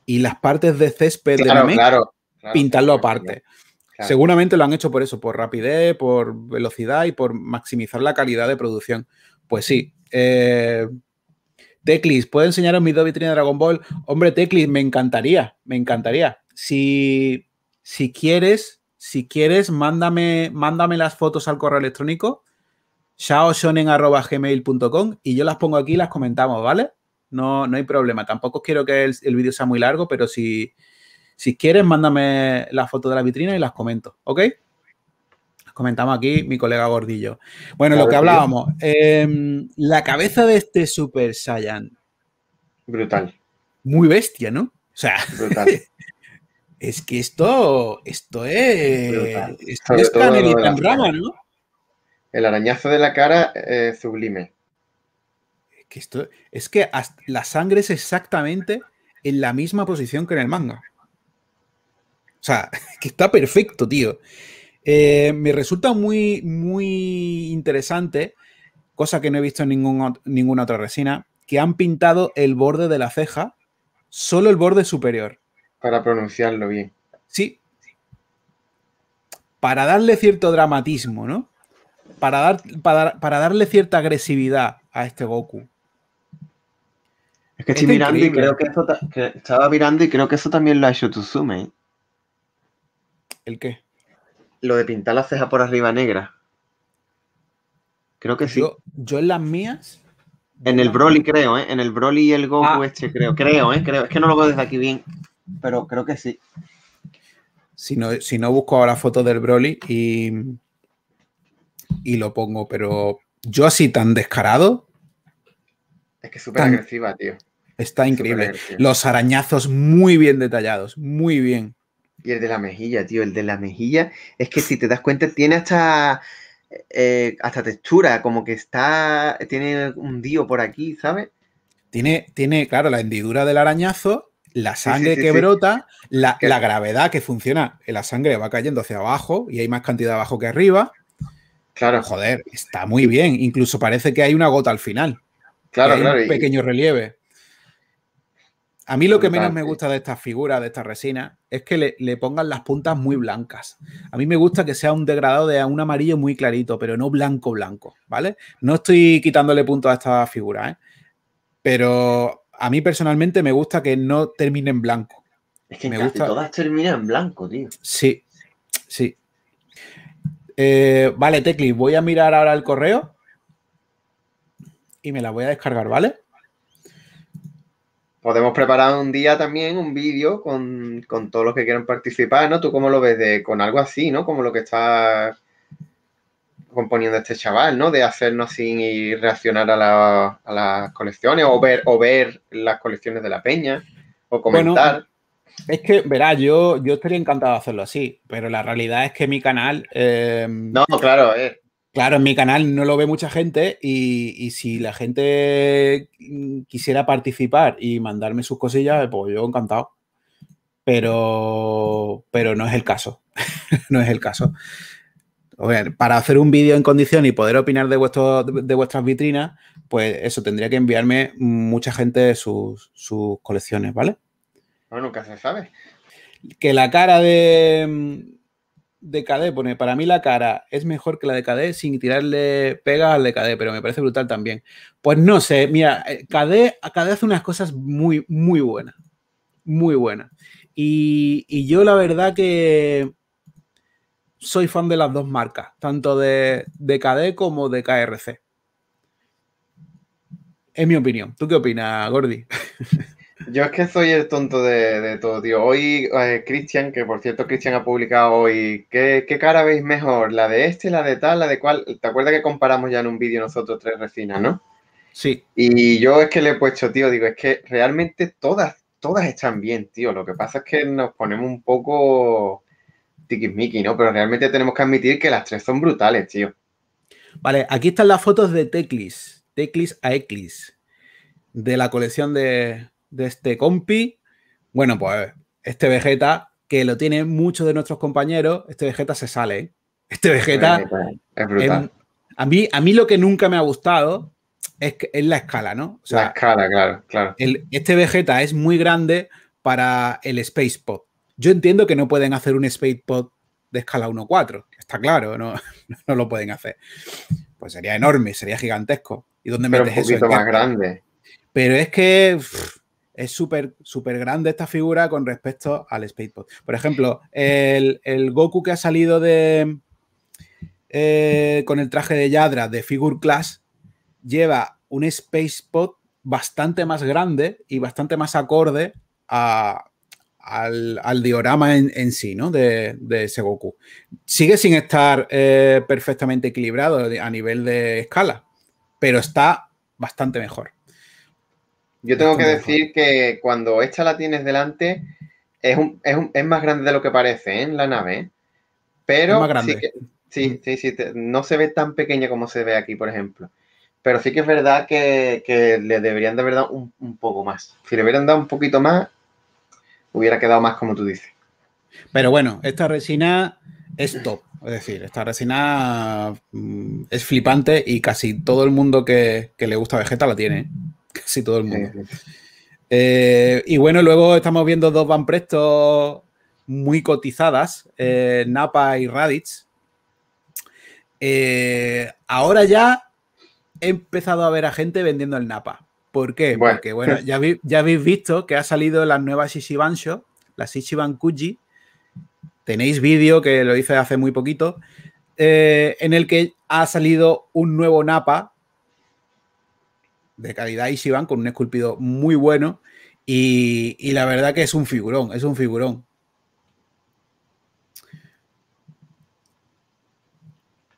y las partes de césped de la mesa pintarlo aparte. Seguramente lo han hecho por eso, por rapidez, por velocidad y por maximizar la calidad de producción. Pues sí. Eh, Teclis, ¿puedo enseñaros mis dos vitrinas de Dragon Ball? Hombre, Teclis, me encantaría, me encantaría. Si, si quieres, si quieres, mándame, mándame las fotos al correo electrónico shaoshonen.gmail.com y yo las pongo aquí y las comentamos, ¿vale? No, no hay problema. Tampoco quiero que el, vídeo sea muy largo, pero si, si quieres, mándame las fotos de la vitrina y las comento, ¿ok? Las comentamos aquí mi colega Gordillo. Bueno, lo que hablábamos. Em, la cabeza de este Super Saiyan. Brutal. Muy bestia, ¿no? O sea, Brutal. [laughs] es que esto, esto es, esto es ¿no? El arañazo de la cara eh, sublime. Es que, esto, es que la sangre es exactamente en la misma posición que en el manga. O sea, [laughs] que está perfecto, tío. Eh, me resulta muy, muy interesante, cosa que no he visto en ninguna otra resina, que han pintado el borde de la ceja, solo el borde superior. Para pronunciarlo bien. Sí. Para darle cierto dramatismo, ¿no? Para, dar, para, darle cierta agresividad a este Goku.
Es que estoy mirando y creo que eso estaba mirando y creo que eso también lo ha hecho Tsuzume. ¿eh? ¿El qué? Lo de pintar la ceja por arriba negra. Creo que sí.
Yo, en las mías.
En el Broly, creo, ¿eh? En el Broly y el Goku ah. este, creo. Creo, ¿eh? Creo. Es que no lo veo desde aquí bien pero creo que sí.
Si no, si no busco ahora fotos del Broly y, y lo pongo, pero yo así tan descarado.
Es que es súper agresiva,
tío. Está increíble. Los arañazos muy bien detallados, muy bien.
Y el de la mejilla, tío, el de la mejilla. Es que si te das cuenta, tiene hasta, eh,
hasta textura, como que está, tiene un dio por aquí, ¿sabes? Tiene, tiene, claro, la hendidura del arañazo la sangre que brota, la, gravedad que funciona, eh, la sangre va cayendo hacia abajo y hay más cantidad abajo que arriba. Claro. Joder, está muy bien. Incluso parece que hay una gota al final. Claro, claro. Un pequeño relieve. A mí lo que menos me gusta de estas figuras, de esta resina, es que le, pongan las puntas muy blancas. A mí me gusta que sea un degradado de un amarillo muy clarito, pero no blanco, blanco, ¿vale? No estoy quitándole puntos a esta figura. ¿eh? Pero a mí personalmente me gusta que no termine en blanco. Es que me todas terminan en blanco, tío. Sí, sí. Eh, vale, Tecli, voy a mirar ahora el correo y me la voy a descargar, ¿vale?
Podemos preparar un día también un vídeo con, con todos los que quieran participar, ¿no? ¿Tú cómo lo ves? De, con algo así, ¿no? Como lo que está componiendo este chaval, ¿no? De hacernos sin reaccionar a, las colecciones o ver, o ver las colecciones de la peña o comentar.
es que, verá, yo, yo estaría encantado de hacerlo así, pero la realidad es que mi canal... Em, no, claro, eh. Claro, en mi canal no lo ve mucha gente y, si la gente quisiera participar y mandarme sus cosillas, pues yo encantado. Pero, pero no es el caso. [laughs] no es el caso para hacer un vídeo en condición y poder opinar de, vuestro, de, vuestras vitrinas, pues eso, tendría que enviarme mucha gente sus, colecciones, ¿vale? Bueno, ¿qué se sabe. Que la cara de, de KD pone, para mí la cara es mejor que la de KD sin tirarle pegas al de KD, pero me parece brutal también. Pues no sé, mira, eh, KD, hace unas cosas muy, muy buenas. Muy buenas. Y, y yo la verdad que soy fan de las dos marcas, tanto de, de KD como de KRC. Es mi opinión. ¿Tú qué opinas, Gordi? [laughs]
Yo es que soy el tonto de, todo, tío. Hoy, eh, Christian, Cristian, que por cierto, Cristian ha publicado hoy, ¿qué, ¿qué, cara veis mejor? ¿La de este, la de tal, la de cuál ¿Te acuerdas que comparamos ya en un vídeo nosotros tres resinas, no? Sí. Y yo es que le he puesto, tío, digo, es que realmente todas, todas están bien, tío. Lo que pasa es que nos ponemos un poco Mickey, ¿no? Pero realmente tenemos que admitir que las tres son brutales, tío.
Vale, aquí están las fotos de Teclis, Teclis a Eclis, de la colección de, este compi. Bueno, pues este Vegeta, que lo tienen muchos de nuestros compañeros, este Vegeta se sale. ¿eh? Este Vegeta. Es brutal. a, mí, a mí lo que nunca me ha gustado es, la escala, ¿no? la
escala, claro, claro.
este Vegeta es muy grande para el Space Pop. Yo entiendo que no pueden hacer un Space Pod de escala 1.4, está claro, [laughs] no, lo pueden hacer. Pues sería enorme, sería gigantesco. ¿Y dónde Pero metes más grande. Pero es que es súper súper grande esta figura con respecto al Pod. Por ejemplo, el, Goku que ha salido de eh, con el traje de Yadra de Figure Class lleva un Space Pod bastante más grande y bastante más acorde a, al, diorama en, sí, ¿no? De, de ese Sigue sin estar eh, perfectamente equilibrado a nivel de escala, pero está bastante mejor. Yo
tengo que decir que cuando esta la tienes delante, es, es, es, más grande de lo que parece, ¿eh? en La nave. ¿eh? Pero más mm. sí, sí, sí, sí, no se ve tan pequeña como se ve aquí, por ejemplo. Pero sí que es verdad que, le deberían de haber dado un, un, poco más. Si le hubieran dado un poquito más, hubiera quedado más como tú dices.
Pero bueno, esta resina es top. Es decir, esta resina mm, es flipante y casi todo el mundo que, le gusta Vegeta la tiene. ¿eh? [laughs] Casi todo el mundo. Eh, y bueno, luego estamos viendo dos Van prestos muy cotizadas, eh, Napa y Raditz. ahora ya he empezado a ver a gente vendiendo el Napa. ¿Por qué? Porque, bueno, ya, habéis visto que ha salido las nuevas Show, la Shishiban Kuji. Tenéis vídeo que lo hice hace muy poquito, eh, en el que ha salido un nuevo Napa de calidad Ishiban con un esculpido muy bueno. Y, la verdad que es un figurón, es un figurón.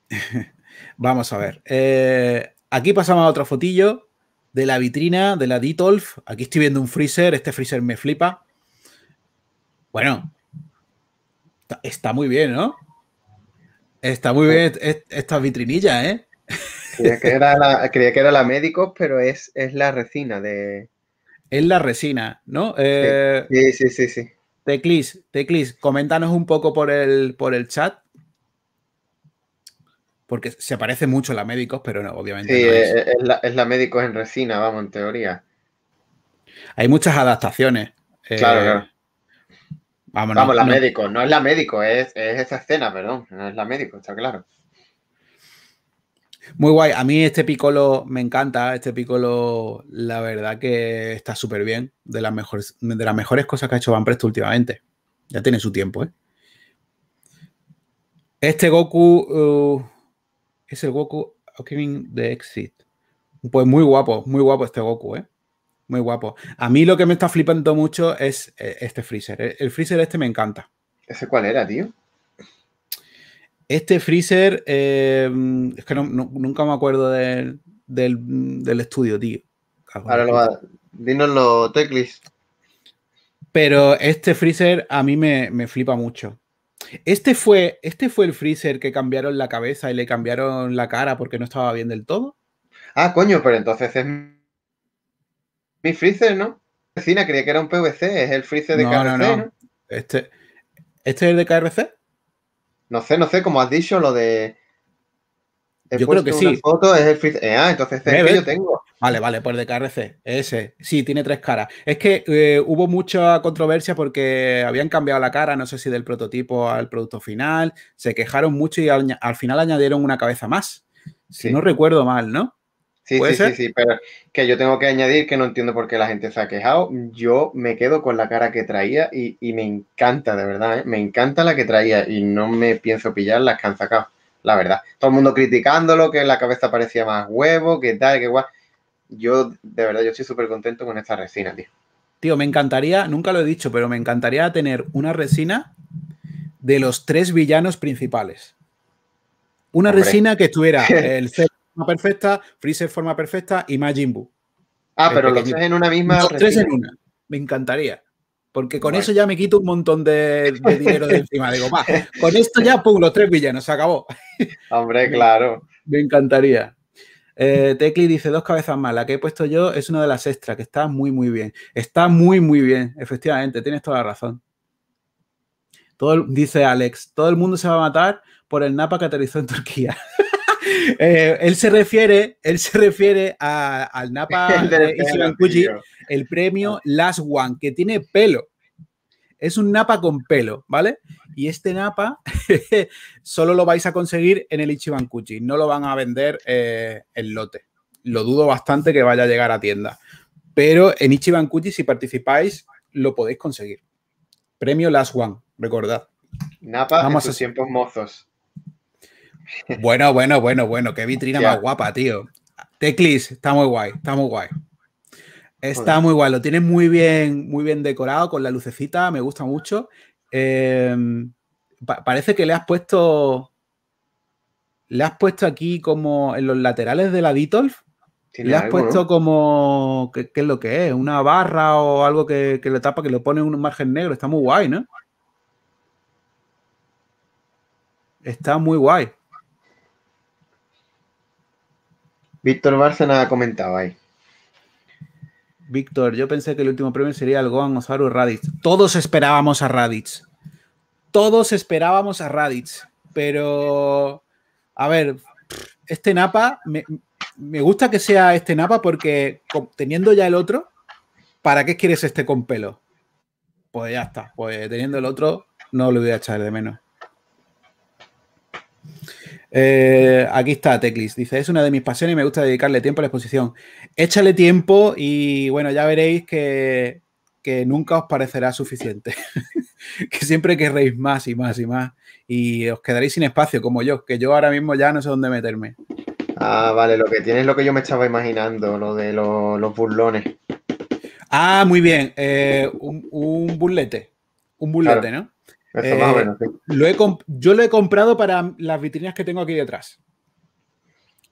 [laughs] Vamos a ver. Eh, aquí pasamos a otro fotillo de la vitrina de la Ditolf. Aquí estoy viendo un freezer, este freezer me flipa. Bueno, está muy bien, ¿no? Está muy bien esta vitrinilla, ¿eh?
Creía que era la, médico, pero es, es la resina de.
Es la resina, ¿no? Eh, sí, sí, sí, sí. Teclis, Teclis, coméntanos un poco por el, por el chat porque se parece mucho a la médicos, pero no, obviamente. Sí,
es. la, es. médicos en resina, vamos, en teoría.
Hay muchas adaptaciones. Eh, claro, claro. vamos, la médico, no es la médico,
es, esa escena, perdón, no es la médico, está claro.
Muy guay, a mí este picolo me encanta, este picolo la verdad que está súper bien, de las, mejores, de las mejores cosas que ha hecho Van Presto últimamente. Ya tiene su tiempo, ¿eh? Este Goku uh, es el Goku Awakening de Exit. Pues muy guapo, muy guapo este Goku, ¿eh? Muy guapo. A mí lo que me está flipando mucho es eh, este Freezer. El Freezer este me encanta. ¿Ese cuál era, tío? Este Freezer, eh, es que nunca me acuerdo del, estudio, tío. Ahora lo va. Teclis. Pero este Freezer a mí me, me flipa mucho. Este fue, este fue el freezer que cambiaron la cabeza y le cambiaron la cara porque no estaba bien del todo. Ah, coño, pero entonces es mi freezer,
¿no? Vecina, creía que era un PVC, es el freezer de KRC,
Este, ¿Este es el de KRC? No
sé, no sé, como has dicho, lo de yo creo que sí. Foto, es el
eh, ah, entonces este es que yo tengo. Vale, vale, pues de KRC, ese. Sí, tiene tres caras. Es que eh, hubo mucha controversia porque habían cambiado la cara, no sé si del prototipo al producto final. Se quejaron mucho y al, final añadieron una cabeza más. Si no recuerdo mal, ¿no?
Sí, sí, sí, pero que yo tengo que añadir que no entiendo por qué la gente se ha quejado. Yo me quedo con la cara que traía y, me encanta, de verdad, ¿eh? me encanta la que traía y no me pienso pillar las que han sacado la verdad. Todo el mundo criticándolo, que la cabeza parecía más huevo, que tal, que guay. Yo, de verdad, yo estoy súper contento con esta
resina, tío. Tío, me encantaría, nunca lo he dicho, pero me encantaría tener una resina de los tres villanos principales. Una resina que estuviera [laughs] el C forma perfecta, Freezer forma perfecta y Majin Buu. Ah, pero los tres en una misma. Los tres en una. Me encantaría. Porque con eso ya me quito un montón de, dinero de encima. Digo, va, con esto ya, pum, los tres villanos, se acabó. [laughs] Hombre, claro. Me, encantaría. Eh, Tecli dice, dos cabezas más, la que he puesto yo es una de las extras, que está muy, muy bien. Está muy, muy bien, efectivamente, tienes toda la razón. Todo dice Alex, todo el mundo se va a matar por el Napa que aterrizó en Turquía. [laughs] Eh, él se refiere, él se refiere al Napa [laughs] de el premio ah. Last One, que tiene pelo. Es un Napa con pelo, ¿vale? Y este Napa [laughs] solo lo vais a conseguir en el Ichibankuchi, no lo van a vender el eh, en lote. Lo dudo bastante que vaya a llegar a tienda. Pero en Ichibankuchi, si participáis, lo podéis conseguir. Premio Last One, recordad. Napa Vamos en tiempos mozos. Bueno, bueno, bueno, bueno. Qué vitrina más guapa, tío. Teclis, está muy guay, está muy guay. Está muy guay, lo tienes muy bien, muy bien decorado con la lucecita, me gusta mucho. Em, parece que le has puesto. Le has puesto aquí como en los laterales de la Ditolf. Le has puesto como. ¿qué, es lo que es? Una barra o algo que, lo tapa, que lo pone un margen negro. Está muy guay, ¿no? Está muy guay. Víctor nada comentaba ahí. Víctor, yo pensé que el último premio sería el Gohan Osaru Raditz. Todos esperábamos a Raditz. Todos esperábamos a Raditz. Pero, a ver, este Napa, me, me gusta que sea este Napa porque teniendo ya el otro, ¿para qué quieres este con pelo? Pues ya está. Pues teniendo el otro, no lo voy a echar de menos. Eh, aquí está Teclis, dice, es una de mis pasiones y me gusta dedicarle tiempo a la exposición. Échale tiempo y bueno, ya veréis que, nunca os parecerá suficiente, [laughs] que siempre querréis más y más y más y os quedaréis sin espacio como yo, que yo ahora mismo ya no sé dónde meterme.
Ah, vale, lo que tienes es lo que yo me estaba imaginando, lo de los, burlones.
Ah, muy bien, eh, un, burlete, un burlete, ¿no? Eh, lo he yo lo he comprado para las vitrinas que tengo aquí detrás.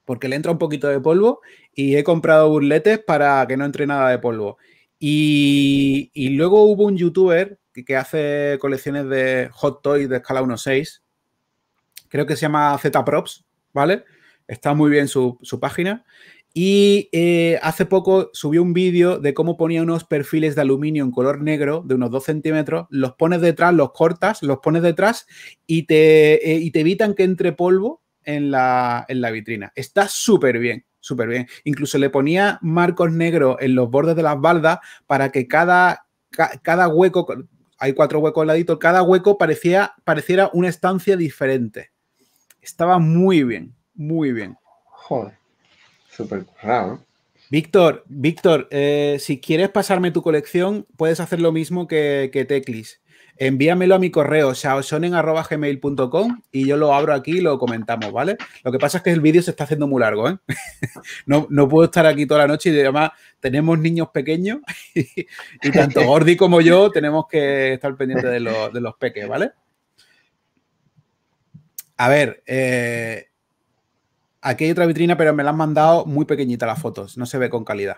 Porque le entra un poquito de polvo y he comprado burletes para que no entre nada de polvo. Y, luego hubo un youtuber que, hace colecciones de hot toys de escala 1.6. Creo que se llama Z Props, ¿vale? Está muy bien su, su página. Y eh, hace poco subió un vídeo de cómo ponía unos perfiles de aluminio en color negro de unos 2 centímetros, los pones detrás, los cortas, los pones detrás y te, eh, te evitan que entre polvo en la, vitrina. Está súper bien, súper bien. Incluso le ponía marcos negros en los bordes de las baldas para que cada, cada hueco, hay cuatro huecos al ladito, cada hueco parecía, pareciera una estancia diferente. Estaba muy bien, muy bien. Joder. Víctor, Víctor, eh, si quieres pasarme tu colección, puedes hacer lo mismo que, Teclis. Envíamelo a mi correo, shaosonen.gmail.com y yo lo abro aquí y lo comentamos, ¿vale? Lo que pasa es que el vídeo se está haciendo muy largo, ¿eh? [laughs] no, puedo estar aquí toda la noche y además tenemos niños pequeños [laughs] y, tanto Gordi como yo tenemos que estar pendientes de, los, de los peques, ¿vale? A ver, eh, Aquí hay otra vitrina, pero me la han mandado muy pequeñita las fotos, no se ve con calidad.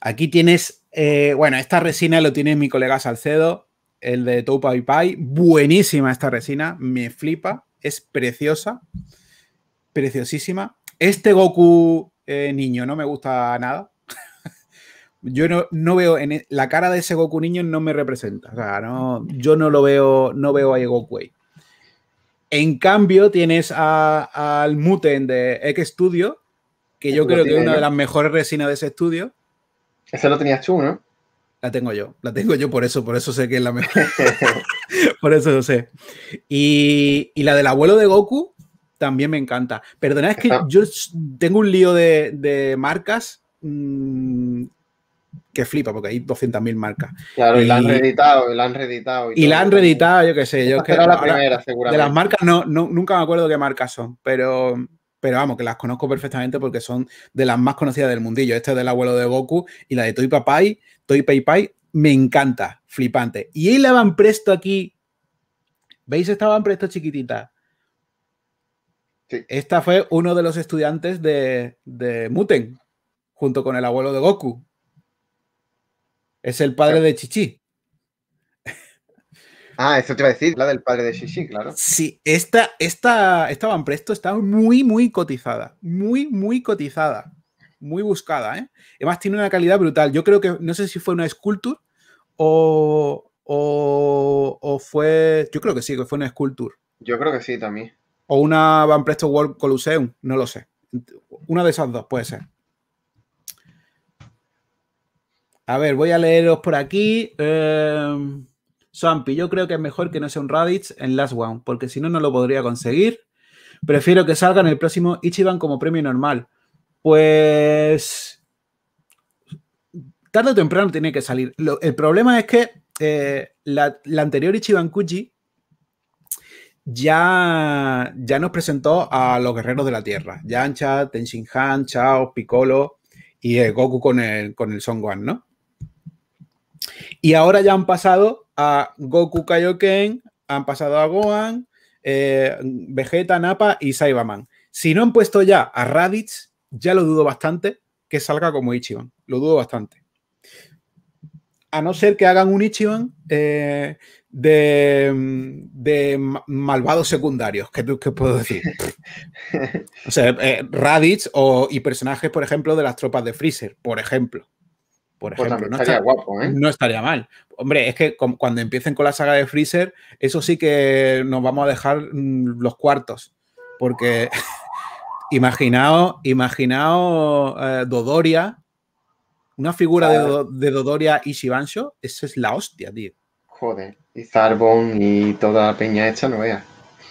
Aquí tienes, eh, bueno, esta resina lo tiene mi colega Salcedo, el de Topa y Pai. Buenísima esta resina, me flipa, es preciosa, preciosísima. Este Goku eh, niño no me gusta nada. [laughs] yo no, veo, en e, la cara de ese Goku niño no me representa. O sea, no, yo no lo veo, no veo a Goku en cambio, tienes al Muten de X Studio, que yo creo que es una de las mejores resinas de ese estudio. Esa lo tenías tú, ¿no? La tengo yo, la tengo yo por eso, por eso sé que es la mejor. [laughs] por eso lo sé. Y, la del abuelo de Goku también me encanta. Perdona, es que yo tengo un lío de, marcas mm, que flipa, porque hay 200.000 marcas. Claro, y, la han reeditado,
y la han reeditado. Y, la han reeditado,
yo qué sé. Yo que era la primera, seguramente. De las marcas, no, nunca me acuerdo qué marcas son, pero, pero vamos, que las conozco perfectamente porque son de las más conocidas del mundillo. Esta es del abuelo de Goku y la de Toy Papai, Toy PayPay me encanta, flipante. Y ahí la van presto aquí. ¿Veis esta van presto chiquitita? Sí. Esta fue uno de los estudiantes de Muten, junto con el abuelo de Goku. Es el padre de Chichi. Ah, eso te iba a decir, la del padre de Chichi, claro. Sí, esta, esta, esta Van Presto está muy, muy cotizada. Muy, muy cotizada. Muy buscada, ¿eh? Además, tiene una calidad brutal. Yo creo que, no sé si fue una Sculpture o, fue. Yo creo que sí, que fue una Sculpture. Yo creo que sí también. O una Van Presto World Coliseum, no lo sé. Una de esas dos puede ser. A ver, voy a leeros por aquí. Eh, yo creo que es mejor que no sea un Raditz en Last One, porque si no, no lo podría conseguir. Prefiero que salga en el próximo Ichiban como premio normal. Pues. Tarde o temprano tiene que salir. el problema es que eh, la, anterior Ichiban Kuji ya, ya nos presentó a los guerreros de la Tierra. Yancha, Tenshinhan, Chao, Piccolo y eh, Goku con el, con el Son Gohan, ¿no? Y ahora ya han pasado a Goku Kaioken, han pasado a Gohan, eh, Vegeta, Napa y Saibaman. Si no han puesto ya a Raditz, ya lo dudo bastante que salga como Ichiban. Lo dudo bastante. A no ser que hagan un Ichiban eh, de, malvados secundarios, que, puedo decir. [laughs] o sea, eh, Raditz y personajes, por ejemplo, de las tropas de Freezer, por ejemplo. Por pues ejemplo, no, estaría guapo, ¿eh? no estaría mal. Hombre, es que cuando empiecen con la saga de Freezer, eso sí que nos vamos a dejar mm, los cuartos. Porque [laughs] imaginaos, imaginaos eh, Dodoria, una figura de, Dodoria y Shibansho, esa es la hostia, tío. Joder, y
Zarbon y toda la peña hecha, no veas.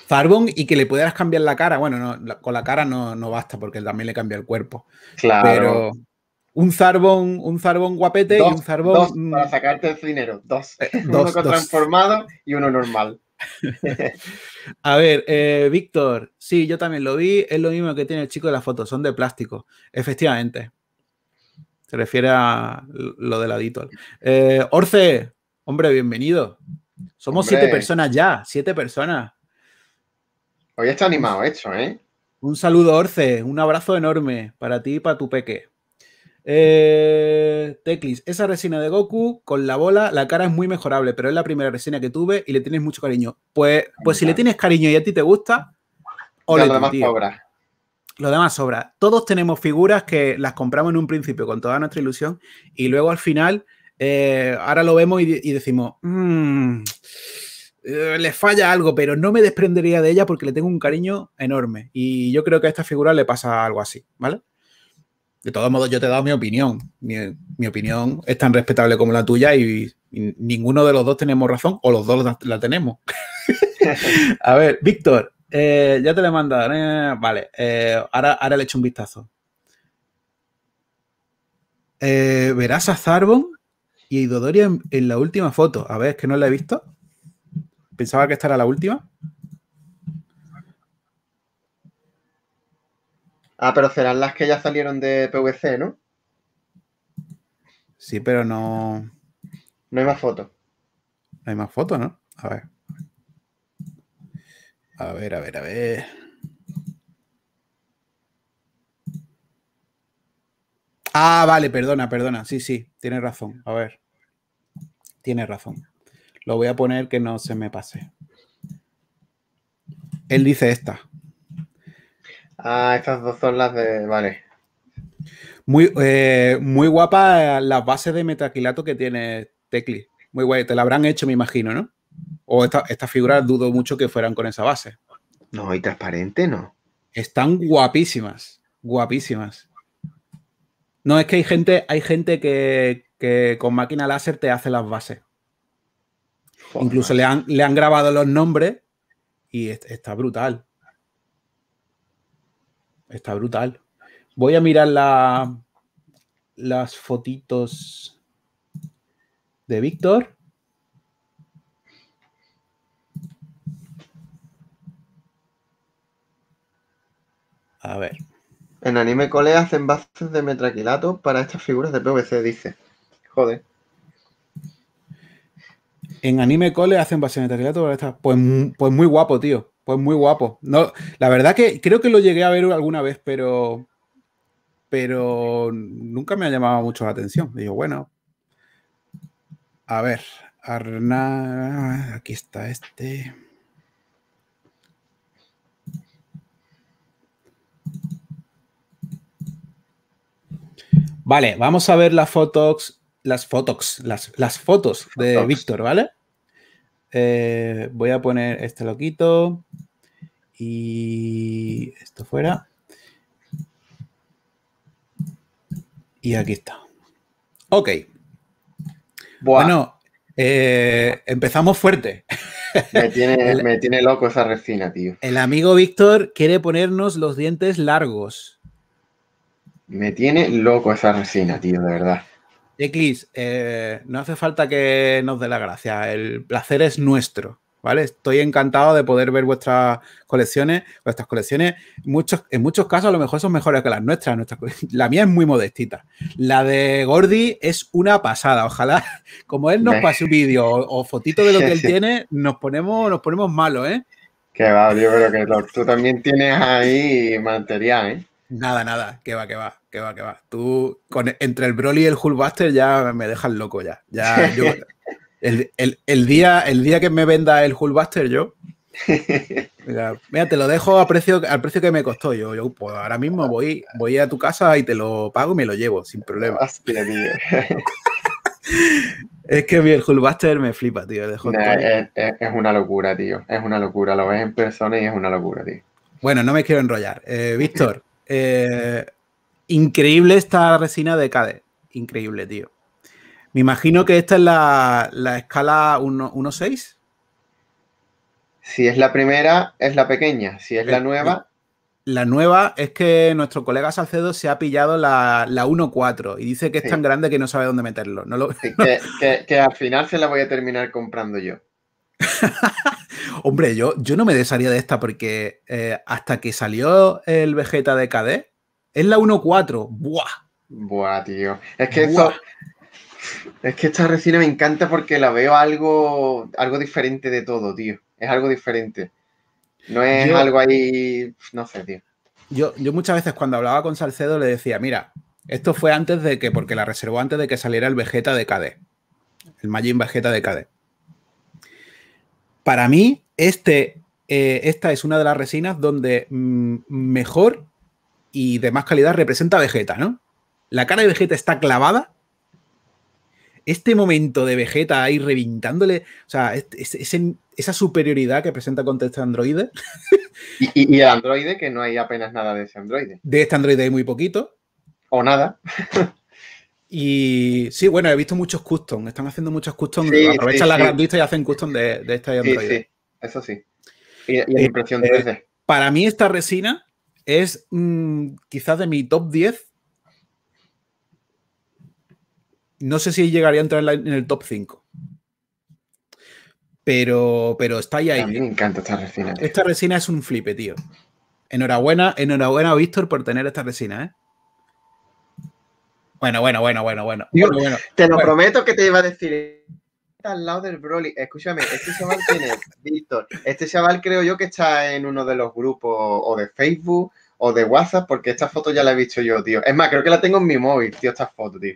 Zarbon y que le pudieras cambiar la cara. Bueno, con la cara no, basta porque también le cambia el cuerpo. Claro. Pero, un zarbón guapete y un zarbón... Dos mm, para sacarte el dinero, dos. Eh, [laughs] dos uno
transformado y uno normal.
[laughs] a ver, eh, Víctor, sí, yo también lo vi. Es lo mismo que tiene el chico de la foto, son de plástico. Efectivamente. Se refiere a lo de la eh, Orce, hombre, bienvenido. Somos siete personas ya, siete personas. Hoy está animado hecho, ¿eh? Un saludo, Orce, un abrazo enorme para ti y para tu peque. Eh, Teclis, esa resina de Goku con la bola, la cara es muy mejorable, pero es la primera resina que tuve y le tienes mucho cariño. Pues, pues si le tienes cariño y a ti te gusta, lo demás sobra. Lo demás sobra. Todos tenemos figuras que las compramos en un principio con toda nuestra ilusión y luego al final, eh, ahora lo vemos y, decimos, mmm, le falla algo, pero no me desprendería de ella porque le tengo un cariño enorme. Y yo creo que a esta figura le pasa algo así, ¿vale? De todos modos, yo te he dado mi opinión. Mi, opinión es tan respetable como la tuya y, ninguno de los dos tenemos razón o los dos la, tenemos. [laughs] a ver, Víctor, eh, ya te he mandado. Eh, vale, eh, ahora, ahora le echo un vistazo. verás a Zarbon y Idodoria en, en, la última foto. A ver, es que no la he visto. Pensaba que esta era la última.
Ah, pero serán las que ya salieron de PVC, ¿no?
Sí, pero no. No hay más fotos. No hay más fotos, ¿no? A ver. A ver, a ver, a ver. Ah, vale, perdona, perdona. Sí, sí, tiene razón. A ver. Tiene razón. Lo voy a poner que no se me pase. Él dice esta. Ah, estas dos son las de. Vale. Muy, guapas eh, muy guapa las bases de metaquilato que tiene Tecli. Muy guay. Te la habrán hecho, me imagino, ¿no? O estas esta figuras dudo mucho que fueran con esa base. No, y transparente, no. Están guapísimas. Guapísimas. No, es que hay gente, hay gente que, con máquina láser te hace las bases. Incluso le le han grabado los nombres y está brutal está brutal. Voy a mirar las fotitos de Víctor.
A ver. En Anime Cole hacen bases de metraquilato para estas figuras de PVC, dice. Joder
en Anime Cole hacen de estas. Pues, pues muy guapo, tío. Pues muy guapo. No, la verdad que creo que lo llegué a ver alguna vez, pero. Pero nunca me ha llamado mucho la atención. Digo, bueno. A ver. Arna. Aquí está este. Vale, vamos a ver las fotos las fotos, las, fotos de Víctor, ¿vale? Eh, voy a poner este loquito y esto fuera. Y aquí está. Ok. Bueno, eh, empezamos fuerte. tiene, [laughs] me tiene loco esa resina, tío. El amigo Víctor quiere ponernos los dientes largos.
Me tiene loco esa resina, tío, de verdad.
Eclis, eh, no hace falta que nos dé la gracia, el placer es nuestro, ¿vale? Estoy encantado de poder ver vuestras colecciones, vuestras colecciones, muchos, en muchos casos a lo mejor son mejores que las nuestras, [laughs] la mía es muy modestita, la de Gordy es una pasada, ojalá, [laughs] como él nos pase un vídeo o, fotito de lo que él [laughs] tiene, nos ponemos, nos ponemos malos, ¿eh?
Qué va, yo creo que tú también tienes ahí material,
¿eh? Nada, nada, que va, que va, que va, que va. Tú, con, entre el Broly y el Hulkbuster ya me dejas loco ya. ya [laughs] el, día, el día que me venda el Hulkbuster yo, [laughs] mira, te lo dejo a precio, al precio que me costó. Yo, yo pues ahora mismo voy, voy a tu casa y te lo pago y me lo llevo sin problema. [laughs] es que el Hulkbuster me flipa, tío. es, una locura, tío. Es una locura. Lo ves en persona y es una locura, tío. Bueno, no me quiero enrollar. Eh, Víctor, eh, increíble esta resina de Cade. Increíble, tío. Me imagino que esta es la, la escala 1.6. Si es la primera, es la pequeña. Si es la eh, nueva. La nueva es que nuestro colega Salcedo se ha pillado la, la 1.4 y dice que es tan grande que no sabe dónde meterlo. [laughs]
Que, que al final se la voy a terminar comprando yo. [laughs]
Hombre, yo, yo no me desharía de esta porque eh, hasta que salió el Vegeta de KD, es la 1.4. ¡Buah! Buah, tío. Es que eso.
Es que esta resina me encanta porque la veo algo, algo diferente de todo, tío. Es algo diferente.
No es algo
ahí. No sé, tío.
Yo, yo muchas veces cuando hablaba con Salcedo le decía, mira, esto fue antes de que, porque la reservó antes de que saliera el Vegeta de KD. El Majin Vegeta de KD para mí, este, eh, esta es una de las resinas donde mm, mejor y de más calidad representa Vegeta, ¿no? La cara de Vegeta está clavada. Este momento de Vegeta ahí reventándole, o sea, esa superioridad que presenta contra este androide. [laughs] y, y, el androide,
que no hay apenas nada de ese
androide. De este androide hay muy poquito. O nada. [laughs] Y sí, bueno, he visto muchos custom. Están haciendo muchos custom. aprovechan la y hacen custom de, de y otra. Sí, eso sí. Y, la eh, impresión eh, de Para mí, esta resina es mm, quizás de mi top 10. No sé si llegaría a entrar en, el top 5. Pero, pero está ahí. A mí me encanta esta resina. Esta resina es un flipe, tío. Enhorabuena, enhorabuena, Víctor, por tener esta resina, ¿eh? Bueno, bueno, bueno, bueno, bueno. te lo
prometo que te iba a decir. Está al lado del Broly. Escúchame, este chaval tiene, [laughs] Víctor, este chaval creo yo que está en uno de los grupos o de Facebook o de WhatsApp, porque esta foto ya la he visto yo, tío. Es más, creo que la tengo en mi móvil, tío, esta foto, tío.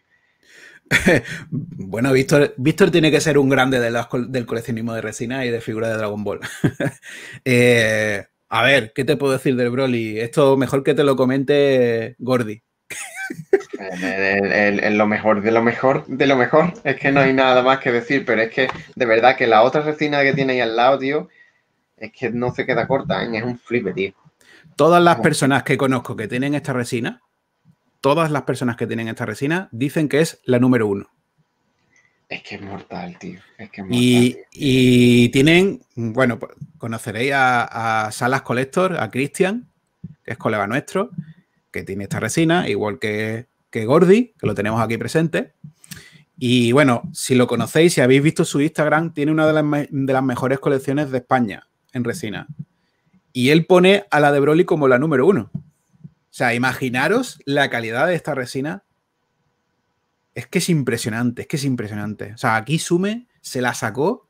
[laughs] Bueno, Víctor, Víctor tiene que ser un grande del coleccionismo de resina y de figuras de Dragon Ball. [laughs] Eh, a ver, ¿qué te puedo decir del Broly? Esto mejor que te lo comente Gordy. En, lo mejor
de lo mejor de lo mejor. Es que no hay nada más que decir, pero es que de verdad que la otra resina que tiene ahí al lado, tío,
es que no se queda corta, ¿eh? es un flipe, tío. Todas las personas que conozco que tienen esta resina, todas las personas que tienen esta resina dicen que es la número uno.
Es que es mortal, tío. Es que es mortal,
y, tienen, bueno, pues, conoceréis a, a Salas Collector, a Cristian, que es colega nuestro, que tiene esta resina, igual que que Gordy, que lo tenemos aquí presente. Y bueno, si lo conocéis, si habéis visto su Instagram, tiene una de las, de las mejores colecciones de España en resina. Y él pone a la de Broly como la número uno. O sea, imaginaros la calidad de esta resina. Es que es impresionante, es que es impresionante. O sea, aquí Sume se la sacó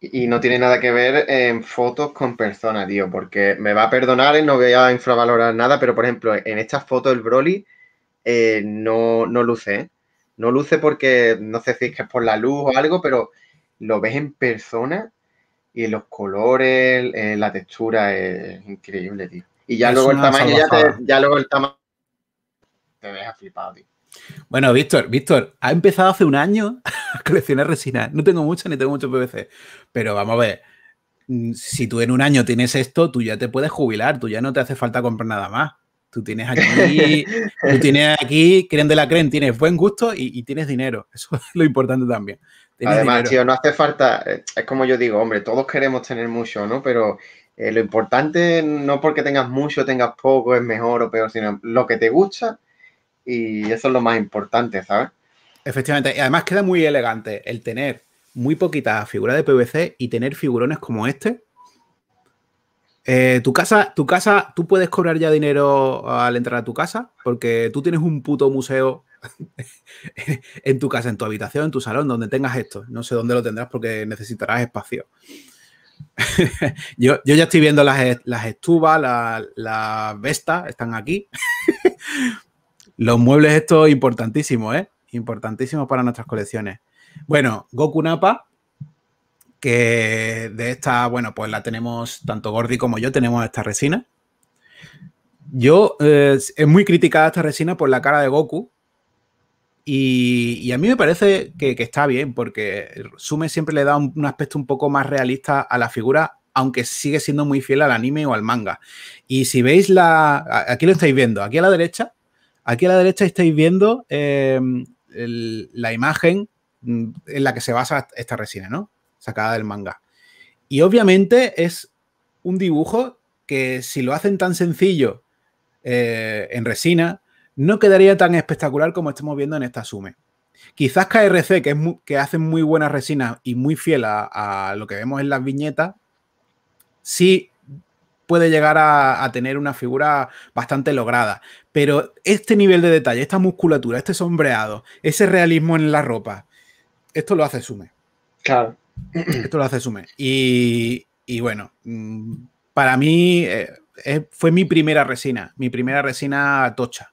y no tiene nada que ver en fotos con personas, tío, porque me va a perdonar, no voy a infravalorar nada, pero por ejemplo, en esta foto el Broly eh, no, luce, ¿eh? No luce porque, no sé si es que es por la luz o algo, pero lo ves en persona y los colores, eh, la textura, es increíble, tío. Y ya luego el tamaño, ya, te, ya luego el tamaño, te deja flipado, tío.
Bueno, Víctor, Víctor, ha empezado hace un año [laughs] a coleccionar resina. No tengo mucho ni tengo mucho PVC. Pero vamos a ver, mm, si tú en un año tienes esto, tú ya te puedes jubilar, tú ya no te hace falta comprar nada más. Tú tienes aquí, tú [laughs] tienes aquí, creen de la creen, tienes buen gusto y, tienes dinero. [laughs] Eso es lo importante también. Además, tío,
no hace falta, eh, es como yo digo, hombre, todos queremos tener mucho, ¿no? Pero eh, lo importante no porque tengas mucho, tengas poco, es mejor o peor, sino lo que te gusta y eso es lo más importante,
¿sabes? Efectivamente, y además queda muy elegante el tener muy poquitas figuras de PVC y tener figurones como este. Eh, tu casa, tu casa, tú puedes cobrar ya dinero al entrar a tu casa, porque tú tienes un puto museo [laughs] en tu casa, en tu habitación, en tu salón, donde tengas esto. No sé dónde lo tendrás porque necesitarás espacio. [laughs] yo, ya estoy viendo las, las estubas, las la vestas, están aquí. [laughs] Los muebles estos importantísimos, ¿eh? Importantísimos para nuestras colecciones. Bueno, Goku Napa, que de esta, bueno, pues la tenemos, tanto Gordi como yo tenemos esta resina. Yo, eh, es muy criticada esta resina por la cara de Goku. Y, a mí me parece que, está bien, porque Sume siempre le da un aspecto un poco más realista a la figura, aunque sigue siendo muy fiel al anime o al manga. Y si veis la. Aquí lo estáis viendo, aquí a la derecha, Aquí a la derecha estáis viendo eh, la imagen mm, en la que se basa esta resina, ¿no? Sacada del manga. Y obviamente es un dibujo que si lo hacen tan sencillo eh, en resina, no quedaría tan espectacular como estamos viendo en esta Sume. Quizás KRC, que, es hacen muy buenas resinas y muy fiel a, a, lo que vemos en las viñetas, sí puede llegar a, tener una figura bastante lograda. Pero este nivel de detalle, esta musculatura, este sombreado, ese realismo en la ropa, esto lo hace Sume. Claro. Esto lo hace Sume. Y, bueno, mm, para mí eh, fue mi primera resina, mi primera resina tocha.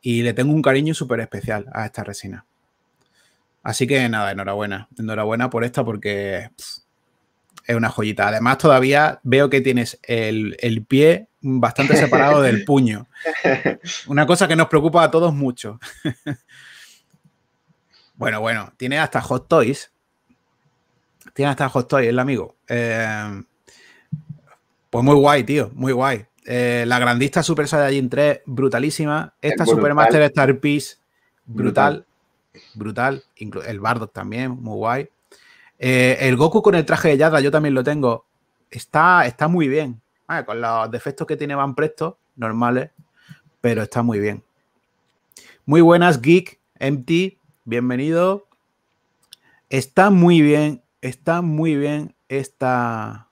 Y le tengo un cariño súper especial a esta resina. Así que nada, enhorabuena. Enhorabuena por esta porque es una joyita. Además, todavía veo que tienes el, pie bastante separado del [laughs] puño. Una cosa que nos preocupa a todos mucho. [laughs] bueno, bueno, tiene hasta Hot Toys. Tiene hasta Hot Toys, el amigo. Eh, pues muy guay, tío, muy guay. Eh, la grandista Super Saiyajin 3, brutalísima. Esta Super Supermaster Star Piece, brutal. Brutal. brutal. El Bardock también, muy guay. Eh, el Goku con el traje de Yada, yo también lo tengo. Está, está muy bien. Ah, con los defectos que tiene Van Presto, normales, pero está muy bien. Muy buenas, Geek, Empty, bienvenido. Está muy bien, está muy bien esta,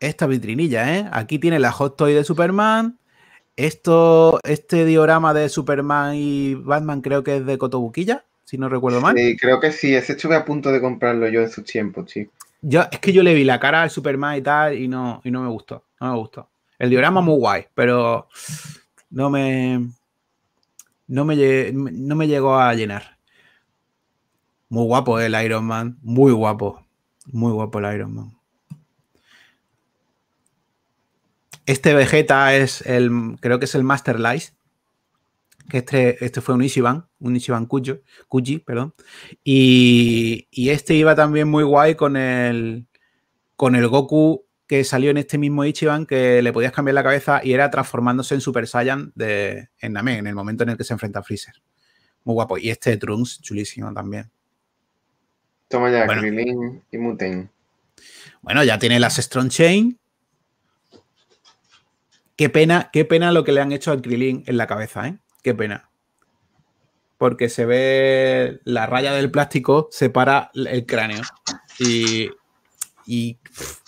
esta vitrinilla, ¿eh? Aquí tiene la Hot Toy de Superman. Esto, este diorama de Superman y Batman creo que es de Cotobuquilla si no recuerdo mal. Sí, creo
que sí, ese estuve a punto de comprarlo yo en su tiempo,
sí. Yo, es que yo le vi la cara al Superman y tal y no, no me gustó, no me gustó. El diorama muy guay, pero no me, no me, no me llegó a llenar. Muy guapo el Iron Man, muy guapo, muy guapo el Iron Man. Este Vegeta es el, creo que es el Master Light que este, este fue un Ichiban, un Ichiban Kujo, Kuji, perdón. Y, este iba también muy guay con el, con el Goku que salió en este mismo Ichiban, que le podías cambiar la cabeza y era transformándose en Super Saiyan de, en Namek, en el momento en el que se enfrenta a Freezer. Muy guapo. Y este Trunks, chulísimo también.
Toma ya, bueno. Krilin y
Muten. Bueno, ya tiene las Strong Chain. Qué pena, qué pena lo que le han hecho a Krilin en la cabeza, ¿eh? Qué pena. Porque se ve la raya del plástico, separa el cráneo. Y,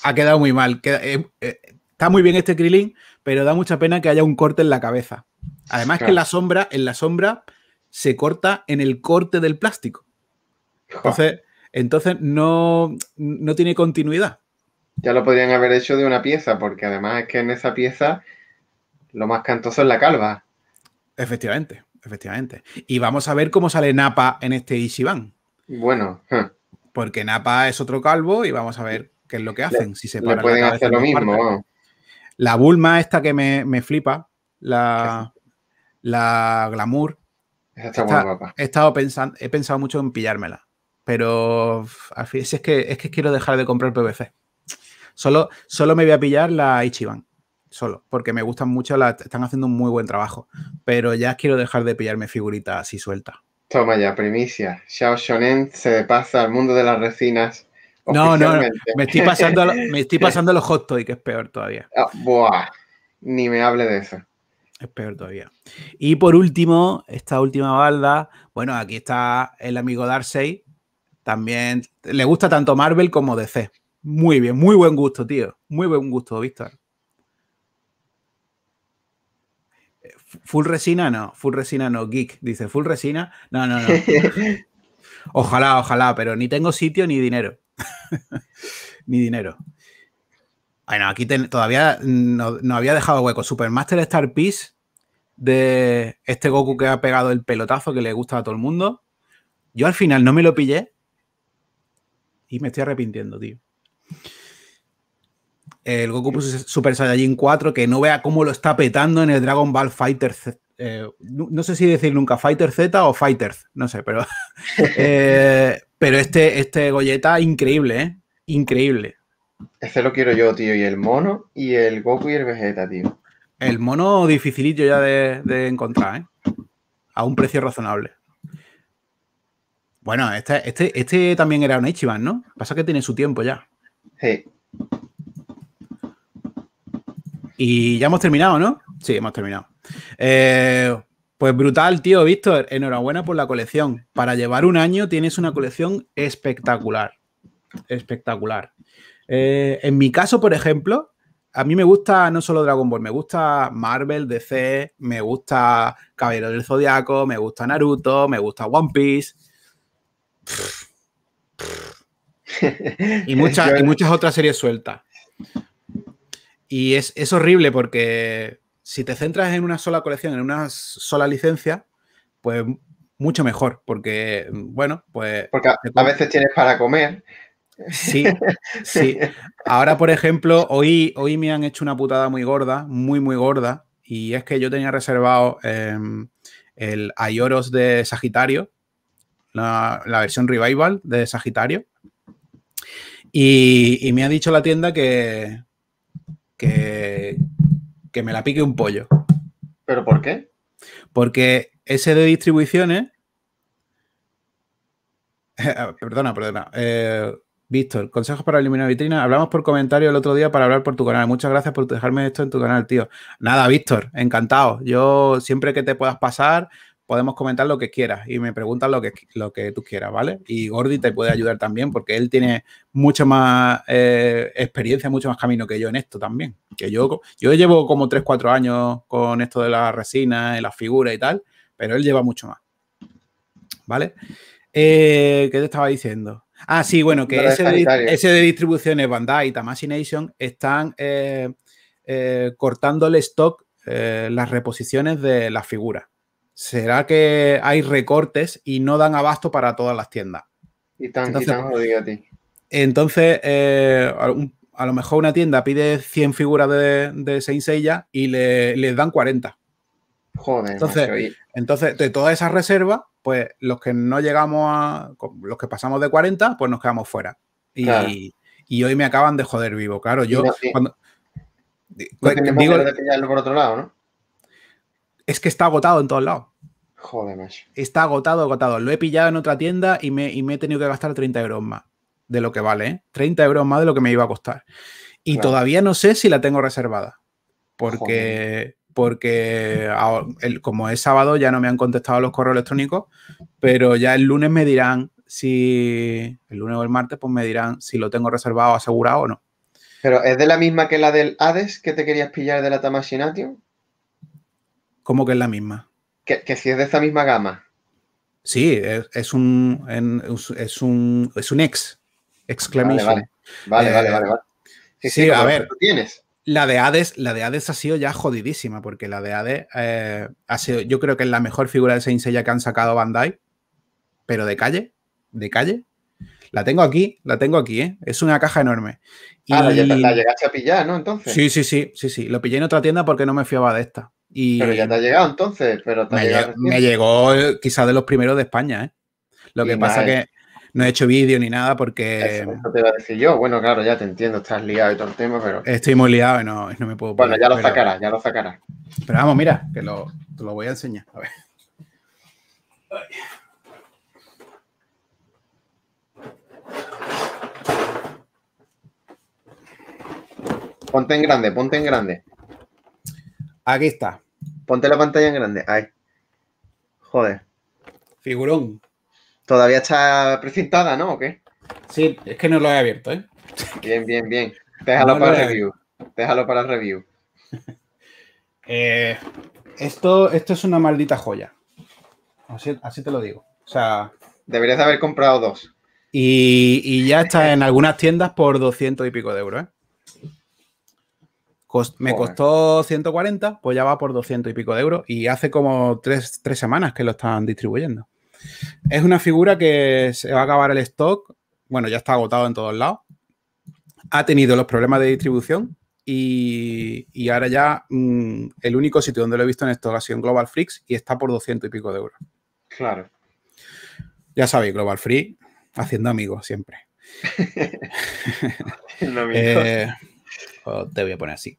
ha quedado muy mal. Eh, eh, está muy bien este Krillin, pero da mucha pena que haya un corte en la cabeza. Además que en la sombra, en la sombra se corta en el corte del plástico. Entonces, entonces no, no tiene continuidad.
Ya lo podrían haber hecho de una pieza, porque además es que en esa pieza
lo más cantoso es la calva. Efectivamente, efectivamente. Y vamos a ver cómo sale Napa en este Ichiban. Bueno. Porque Napa es otro calvo y vamos a ver qué es lo que hacen. si se pueden hacer lo mismo. La Bulma esta que me, me flipa, la, la Glamour. He, estado pensando, he pensado mucho en pillármela, pero al es, que, es que quiero dejar de comprar PVC. Solo, solo me voy a pillar la Ichiban solo, porque me gustan mucho, están haciendo un muy buen trabajo, pero ya quiero dejar de pillarme figuritas así sueltas. Toma ya, primicia.
Xiao Shonen se pasa al mundo de las resinas.
No, no, me estoy pasando, me estoy [laughs] pasando los hot toys, que es peor todavía.
Ah, buah, ni me hable de eso.
Es peor todavía. Y por último, esta última balda, bueno, aquí está el amigo Darsey. también le gusta tanto Marvel como DC. Muy bien, muy buen gusto, tío. Muy buen gusto, Víctor. Full resina, no. Full resina, no. Geek, dice. Full resina. No, no, no. [laughs] Ojalá, ojalá, pero ni tengo sitio ni dinero. [laughs] ni dinero. Bueno, aquí todavía no, había dejado hueco. Supermaster Star Piece de este Goku que ha pegado el pelotazo que le gusta a todo el mundo. Yo al final no me lo pillé y me estoy arrepintiendo, tío el Goku Super Saiyajin 4, que no vea cómo lo está petando en el Dragon Ball Fighter eh, no sé si decir nunca Fighter Z o Fighters, no sé, pero. [laughs] Eh, pero este, este increíble, ¿eh? Increíble. Este lo quiero yo, tío. Y el mono, y el Goku y el Vegeta, tío. El mono dificilito ya de, encontrar, ¿eh? A un precio razonable. Bueno, este, este, este, también era un Ichiban, ¿no? Pasa que tiene su tiempo ya. Sí. Y ya hemos terminado, ¿no? Sí, hemos terminado. Eh, pues brutal, tío, Víctor. Enhorabuena por la colección. Para llevar un año tienes una colección espectacular. Espectacular. Eh, en mi caso, por ejemplo, a mí me gusta no solo Dragon Ball, me gusta Marvel, DC, me gusta Cabello del Zodiaco, me gusta Naruto, me gusta One Piece. [laughs] y, muchas, y muchas otras series sueltas. Y es, horrible porque si te centras en una sola colección, en una sola licencia, pues mucho mejor, porque, mm, bueno, pues... Porque a, veces tienes para comer. Sí, [laughs] sí. Ahora, por ejemplo, hoy, hoy me han hecho una putada muy gorda, muy, muy gorda, y es que yo tenía reservado em, el Ayoros de Sagitario, la, versión revival de Sagitario, y, y, me ha dicho la tienda que, que, que me la pique un pollo. ¿Pero por qué? Porque ese de distribuciones. [laughs] perdona, perdona. Eh, Víctor, consejos para eliminar vitrina. Hablamos por comentario el otro día para hablar por tu canal. Muchas gracias por dejarme esto en tu canal, tío. Nada, Víctor, encantado. Yo siempre que te puedas pasar, podemos comentar lo que quieras y me preguntas lo que, lo que tú quieras, ¿vale? Y Gordy te puede ayudar también porque él tiene mucha más eh, experiencia, mucho más camino que yo en esto también. Que yo, yo llevo como 3, 4 años con esto de la resina y las figuras y tal, pero él lleva mucho más. ¿Vale? Eh, ¿Qué te estaba diciendo? Ah, sí, bueno, que ese de, distribuciones Bandai y Nation están eh, cortando el stock, las reposiciones de las figuras. ¿Será que hay recortes y no dan abasto para todas las tiendas? Y están entonces, y tan eh, a ti. Entonces, a lo mejor una tienda pide 100 figuras de, de Saint Seiya y les dan 40. Joder. Entonces, entonces, de todas esas reservas, pues los que no llegamos a. los que pasamos de 40, pues nos quedamos fuera. Y, y, hoy me acaban de joder vivo. Claro, yo. cuando,
otro
Es que está agotado en todos lados. Joder, Está agotado, agotado. Lo he pillado en otra tienda y me, he tenido que gastar 30 euros más de lo que vale, ¿eh? 30 euros más de lo que me iba a costar. Y todavía no sé si la tengo reservada. Porque, porque como es sábado ya no me han contestado los correos electrónicos, pero ya el lunes me dirán si, el lunes o el martes, pues me dirán si lo tengo reservado, asegurado o no.
Pero es de la misma que la del Hades que te querías pillar de la Tamashinatium.
¿Cómo que es la misma?
Que, si es de esta misma gama.
Sí, es, un, es, un, ex. Exclamation. Vale, vale, eh, vale, vale, Sí, a ver. Tienes. La de Hades, la de Hades ha sido ya jodidísima, porque la de Hades eh, ha sido, yo creo que es la mejor figura de Saint Seiya que han sacado Bandai, pero de calle, de calle. La tengo aquí, la tengo aquí, ¿eh? Es una caja enorme. Ah, la, llegaste
a pillar, ¿no? Sí,
sí, sí, sí, sí. Lo pillé en otra tienda porque no me fiaba de esta pero ya te ha llegado entonces, pero me, ha llegó quizás de los primeros de España, ¿eh? Lo que pasa es que no he hecho vídeo ni nada porque. Eso, te iba a decir
yo. Bueno, claro, ya te entiendo, estás liado y todo el tema, pero.
Estoy muy liado y no, me puedo. Poner, bueno, ya lo
sacarás, ya lo sacarás.
Pero vamos, mira, que lo, te lo voy a enseñar.
Ponte en grande, ponte en grande. Aquí está. Ponte la pantalla en grande. Ahí. Joder. Figurón. Todavía está precintada, ¿no? ¿O qué? Sí, es que no lo he abierto, ¿eh? Bien, bien, bien. [laughs] Déjalo para review. Déjalo para review. [laughs]
Eh, esto, esto es una maldita joya. Así, te lo digo. O sea.
Deberías de haber comprado dos.
Y, y ya está en algunas tiendas por 200 y pico de euros, ¿eh? me costó 140, pues ya va por 200 y pico de euros y hace como tres, semanas que lo están distribuyendo. Es una figura que se va a acabar el stock, bueno, ya está agotado en todos lados, ha tenido los problemas de distribución y, ahora ya mm, el único sitio donde lo he visto en esto ha sido Global Freaks y está por 200 y pico de euros. Claro. Ya sabéis, Global Free haciendo amigos siempre. [laughs] no, [laughs] te voy a poner así.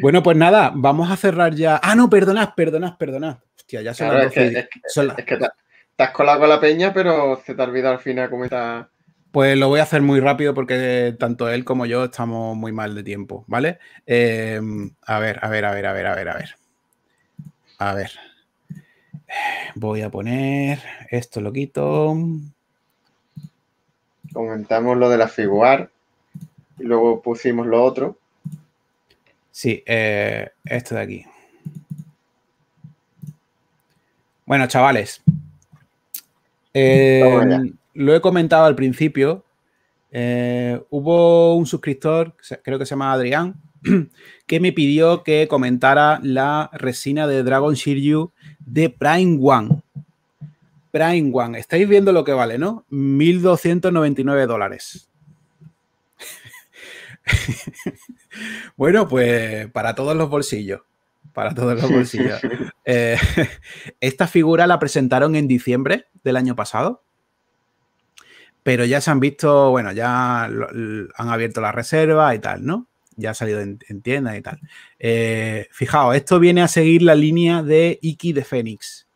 Bueno, pues nada, vamos a cerrar ya. Ah, no, perdonad, perdonad, perdonad. Hostia, ya son las Es que, estás
colado con la peña, pero se te ha olvidado al final cómo está.
Pues lo voy a hacer muy rápido porque tanto él como yo estamos muy mal de tiempo, ¿vale? Em, a ver, a ver, a ver, a ver, a ver, a ver. A ver. Voy a poner. Esto lo quito.
Comentamos lo de la figuar. y Luego pusimos lo otro.
Sí, eh, esto de aquí. Bueno, chavales. Eh, lo he comentado al principio. Eh, hubo un suscriptor, creo que se llama Adrián, [clears throat] que me pidió que comentara la resina de Dragon Shiryu de Prime One. Prime One, estáis viendo lo que vale, ¿no? 1.299 dólares. [laughs] Bueno, pues para todos los bolsillos. Para todos los bolsillos. Eh, [laughs] esta figura la presentaron en diciembre del año pasado. Pero ya se han visto, bueno, ya han abierto la reserva y tal, ¿no? Ya ha salido en, tienda y tal. Eh, fijaos, esto viene a seguir la línea de Iki de Fénix.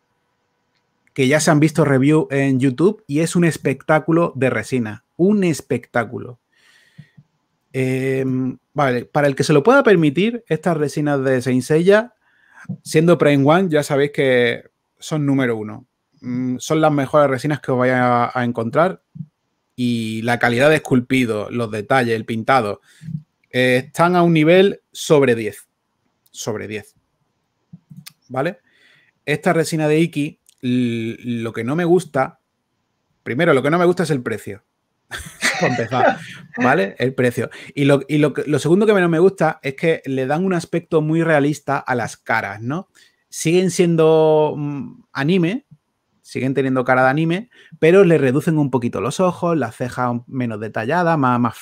Que ya se han visto review en YouTube y es un espectáculo de resina. Un espectáculo. Em, vale, para el que se lo pueda permitir, estas resinas de Seinsella, siendo Prime One, ya sabéis que son número uno. Mm, son las mejores resinas que os vais a, encontrar y la calidad de esculpido, los detalles, el pintado, eh, están a un nivel sobre 10. Sobre 10. ¿Vale? Esta resina de Iki, lo que no me gusta, primero, lo que no me gusta es el precio. [laughs] ¿vale? El precio. Y, lo, lo, segundo que menos me gusta es que le dan un aspecto muy realista a las caras, ¿no? Siguen siendo mm, anime, siguen teniendo cara de anime, pero le reducen un poquito los ojos, las cejas menos detallada más, más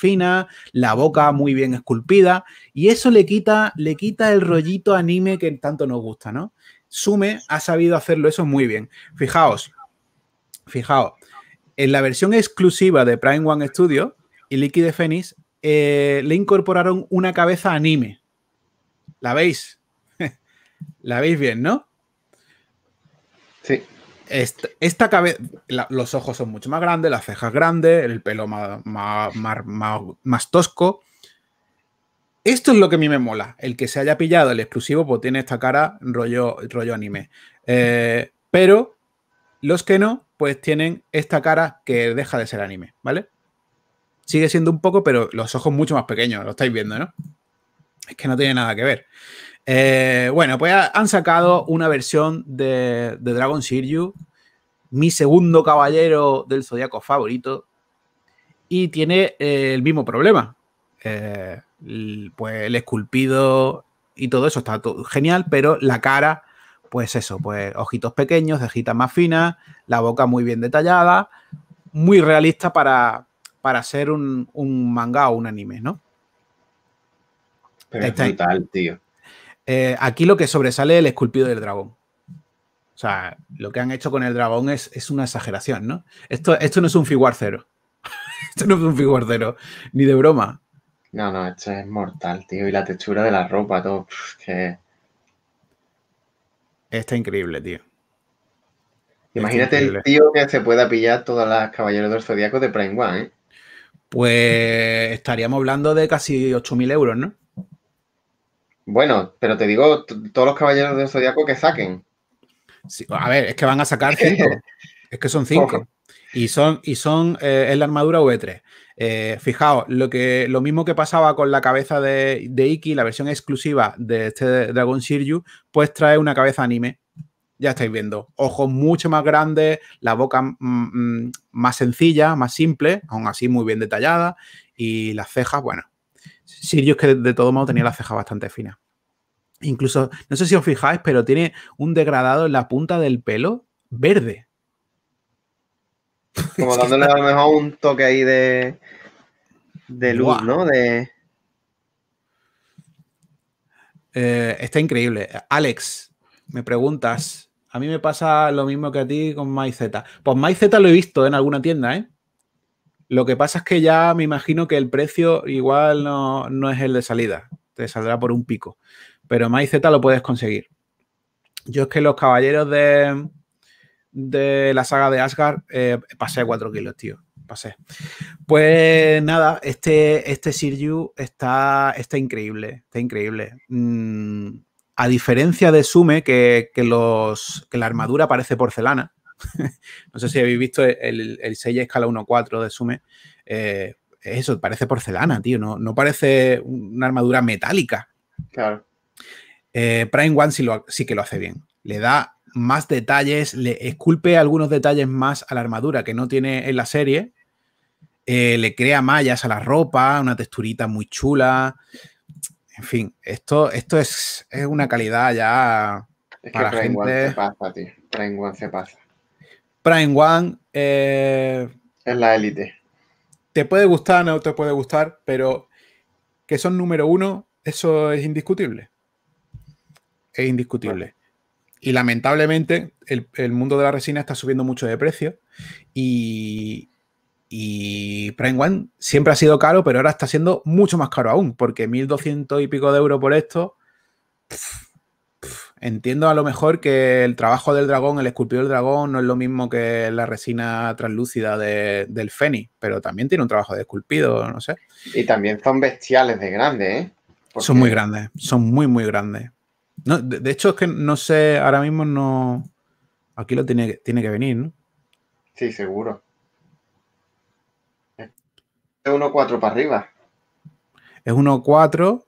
la boca muy bien esculpida, y eso le quita, le quita el rollito anime que tanto nos gusta, ¿no? Sume ha sabido hacerlo eso muy bien. Fijaos, fijaos, en la versión exclusiva de Prime One Studio y Liquid eh, le incorporaron una cabeza anime. ¿La veis? [laughs] ¿La veis bien, no? Sí. Esta, cabeza, los ojos son mucho más grandes, las cejas grandes, el pelo más, tosco. Esto es lo que a mí me mola. El que se haya pillado el exclusivo, pues tiene esta cara rollo, rollo anime. Eh, pero los que no, pues tienen esta cara que deja de ser anime, ¿vale? Sigue siendo un poco, pero los ojos mucho más pequeños, lo estáis viendo, ¿no? Es que no tiene nada que ver. Eh, bueno, pues han sacado una versión de, Dragon Shiryu. mi segundo caballero del zodiaco favorito, y tiene eh, el mismo problema. Eh, pues el esculpido y todo eso está genial, pero la cara pues eso, pues ojitos pequeños, cejitas más finas, la boca muy bien detallada, muy realista para, para ser un, manga o un anime, ¿no? es brutal, tío. Eh, aquí lo que sobresale es el esculpido del dragón. O sea, lo que han hecho con el dragón es, una exageración, ¿no? Esto, esto no es un figuar cero. [laughs] esto no es un figuar cero, ni de broma. No, no, esto es mortal, tío. Y la textura de la ropa, todo. Está increíble, tío. Imagínate el tío
que se pueda pillar todas las Caballeros del Zodíaco de Prime One, ¿eh?
Pues estaríamos hablando de casi 8.000 euros, ¿no?
Bueno, pero te digo, todos los Caballeros del Zodíaco que saquen.
a ver, es que van a sacar cinco. [laughs] es que son cinco. Y son, y son, eh, es la armadura V3. Eh, fijaos, lo, que, lo mismo que pasaba con la cabeza de, de Iki, la versión exclusiva de este Dragon Shiryu, pues trae una cabeza anime. Ya estáis viendo, ojos mucho más grandes, la boca mm, mm, más sencilla, más simple, aún así muy bien detallada, y las cejas, bueno. Shiryu es que de, de todo modo tenía las cejas bastante finas. Incluso, no sé si os fijáis, pero tiene un degradado en la punta del pelo verde.
Como [laughs] dándole a lo mejor un toque ahí de, luz, ¿no?
De... Eh, está increíble. Alex, me preguntas. A mí me pasa lo mismo que a ti con MyZ. Pues MyZ lo he visto en alguna tienda, ¿eh? Lo que pasa es que ya me imagino que el precio igual no, no es el de salida. Te saldrá por un pico. Pero MyZ lo puedes conseguir. Yo es que los caballeros de, de la saga de Asgard, eh, pasé 4 kilos, tío. Pasé. Pues nada, este, este está, está increíble. Está increíble. Mm, a diferencia de Sume, que, los, la armadura parece porcelana. [laughs] no sé si habéis visto el, el 6 escala 1.4 de Sume. Eh, eso, parece porcelana, tío. No, no parece una armadura metálica. Claro. Eh, Prime One sí que lo hace bien. Le da más detalles, le esculpe algunos detalles más a la armadura que no tiene en la serie. Eh, le crea mallas a la ropa, una texturita muy chula. En fin, esto, esto es, una calidad ya
que Prime gente. One se
pasa, tío. Prime One se pasa. Prime One eh, es la élite. Te puede gustar, no te puede gustar, pero que son número uno, eso es indiscutible. Es indiscutible. Y lamentablemente el, mundo de la resina está subiendo mucho de precio y, y Prime One siempre ha sido caro, pero ahora está siendo mucho más caro aún, porque 1.200 y pico de euros por esto... entiendo a lo mejor que el trabajo del dragón, el esculpido del dragón, no es lo mismo que la resina translúcida de, del Feni, pero también tiene un trabajo de esculpido, no sé. Y también son bestiales de grande, ¿eh? Son muy grandes, son muy, muy grandes de, hecho, es que no sé, ahora mismo no. Aquí lo tiene, tiene que venir, ¿no?
Sí, seguro. Es 1.4 para arriba.
Es 1.4.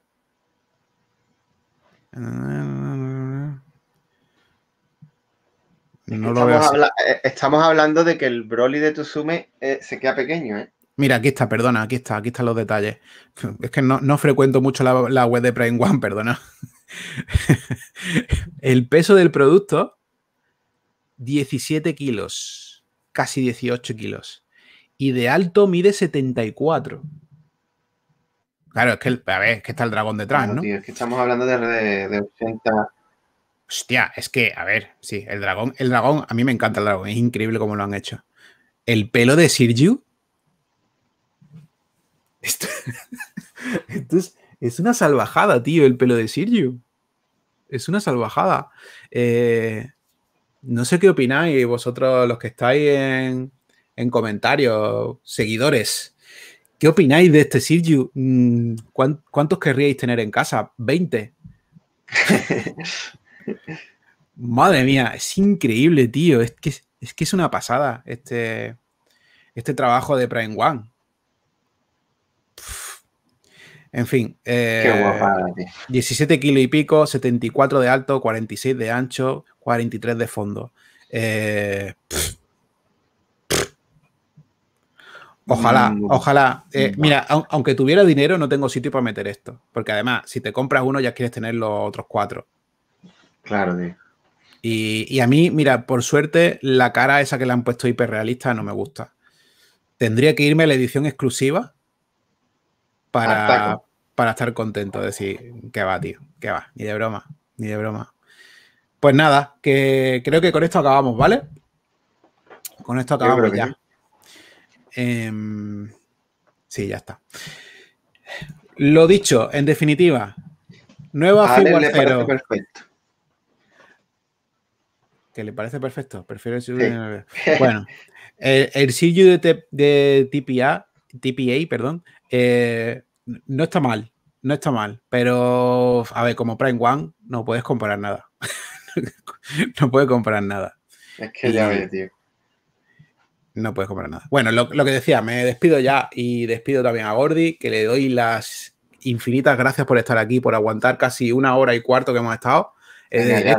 No estamos,
eh, estamos, hablando de que el Broly de tu eh, se queda pequeño, ¿eh?
Mira, aquí está, perdona, aquí está, aquí están los detalles. Es que no, frecuento mucho la, la, web de Prime One, [laughs] perdona. [laughs] el peso del producto, 17 kilos, casi 18 kilos. Y de alto mide 74. Claro, es que, que está el dragón detrás, ¿no? es que estamos hablando de, 80. Hostia, es que, a ver, sí, el dragón, el dragón, a mí me encanta el dragón, es increíble cómo lo han hecho. El pelo de Sirju. Esto, [laughs] Es una salvajada, tío, el pelo de Sirju. Es una salvajada. Eh, no sé qué opináis vosotros los que estáis en, comentarios, seguidores. ¿Qué opináis de este Sirju? Mm, ¿Cuántos querríais tener en casa? ¿20? [laughs] Madre mía, es increíble, tío. Es que es, que es una pasada este, este trabajo de Prime One. En fin, 17 eh, kilos y pico, 74 de alto, 46 de ancho, 43 de fondo. Eh, ojalá, mm. ojalá. Eh, mm. mira, aunque tuviera dinero, no tengo sitio para meter esto. Porque además, si te compras uno, ya quieres tener los otros cuatro. Claro, tío. Y, y, a mí, mira, por suerte, la cara esa que le han puesto hiperrealista no me gusta. Tendría que irme a la edición exclusiva para, para estar contento, decir, que va, tío, que va, ni de broma, ni de broma. Pues nada, que creo que con esto acabamos, ¿vale? Con esto acabamos ya. Em, sí. ya está. Lo dicho, en definitiva, nueva figura Perfecto. Que le parece perfecto. Prefiero el sí. Bueno, el, el de, de, TPA, TPA, perdón, eh, no está mal, no está mal, pero a ver, como Prime One no puedes comprar nada. [laughs] no puedes comprar nada. Es que ya tío. No puedes comprar nada. Bueno, lo, que decía, me despido ya y despido también a Gordi, que le doy las infinitas gracias por estar aquí, por aguantar casi una hora y cuarto que hemos estado eh,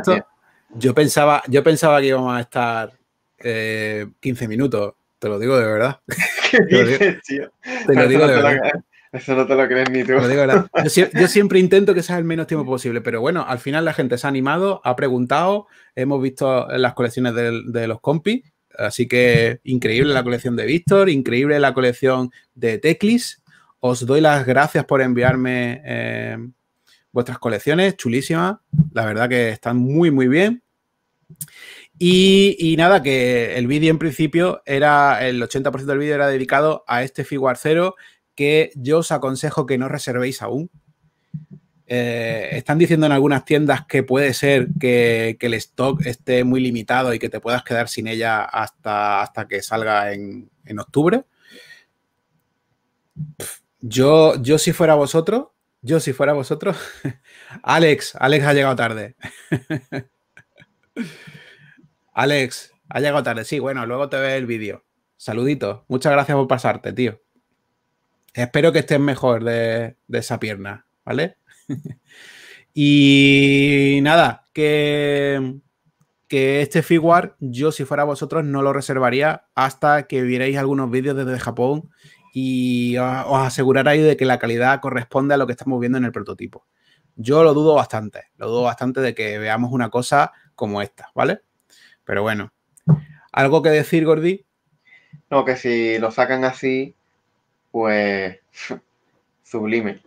yo pensaba, yo pensaba que íbamos a estar 15 eh, minutos, te lo digo de verdad. [laughs] [laughs] Te lo digo de verdad. Eso no te lo crees ni tú. [laughs] yo, siempre intento que sea el menos tiempo posible, pero bueno, al final la gente se ha animado, ha preguntado, hemos visto las colecciones de, los compis, así que increíble la colección de Víctor, increíble la colección de Teclis. Os doy las gracias por enviarme eh, vuestras colecciones, chulísimas, la verdad que están muy, muy bien. Y, nada, que el vídeo en principio era, el 80% del vídeo era dedicado a este Figuarcero que yo os aconsejo que no reservéis aún. Eh, están diciendo en algunas tiendas que puede ser que, el stock esté muy limitado y que te puedas quedar sin ella hasta, hasta que salga en, octubre. Yo, yo si fuera vosotros, yo si fuera vosotros, [laughs] Alex, Alex ha llegado tarde. [laughs] Alex, ha llegado tarde. Sí, bueno, luego te ve el vídeo. Saluditos. Muchas gracias por pasarte, tío. Espero que estén mejor de, esa pierna, ¿vale? [laughs] y nada, que, que este figuar yo si fuera vosotros no lo reservaría hasta que vierais algunos vídeos desde Japón y os aseguraráis de que la calidad corresponde a lo que estamos viendo en el prototipo. Yo lo dudo bastante, lo dudo bastante de que veamos una cosa como esta, ¿vale? Pero bueno, ¿algo que decir, Gordi? No, que si lo sacan así, pues
[laughs] sublime.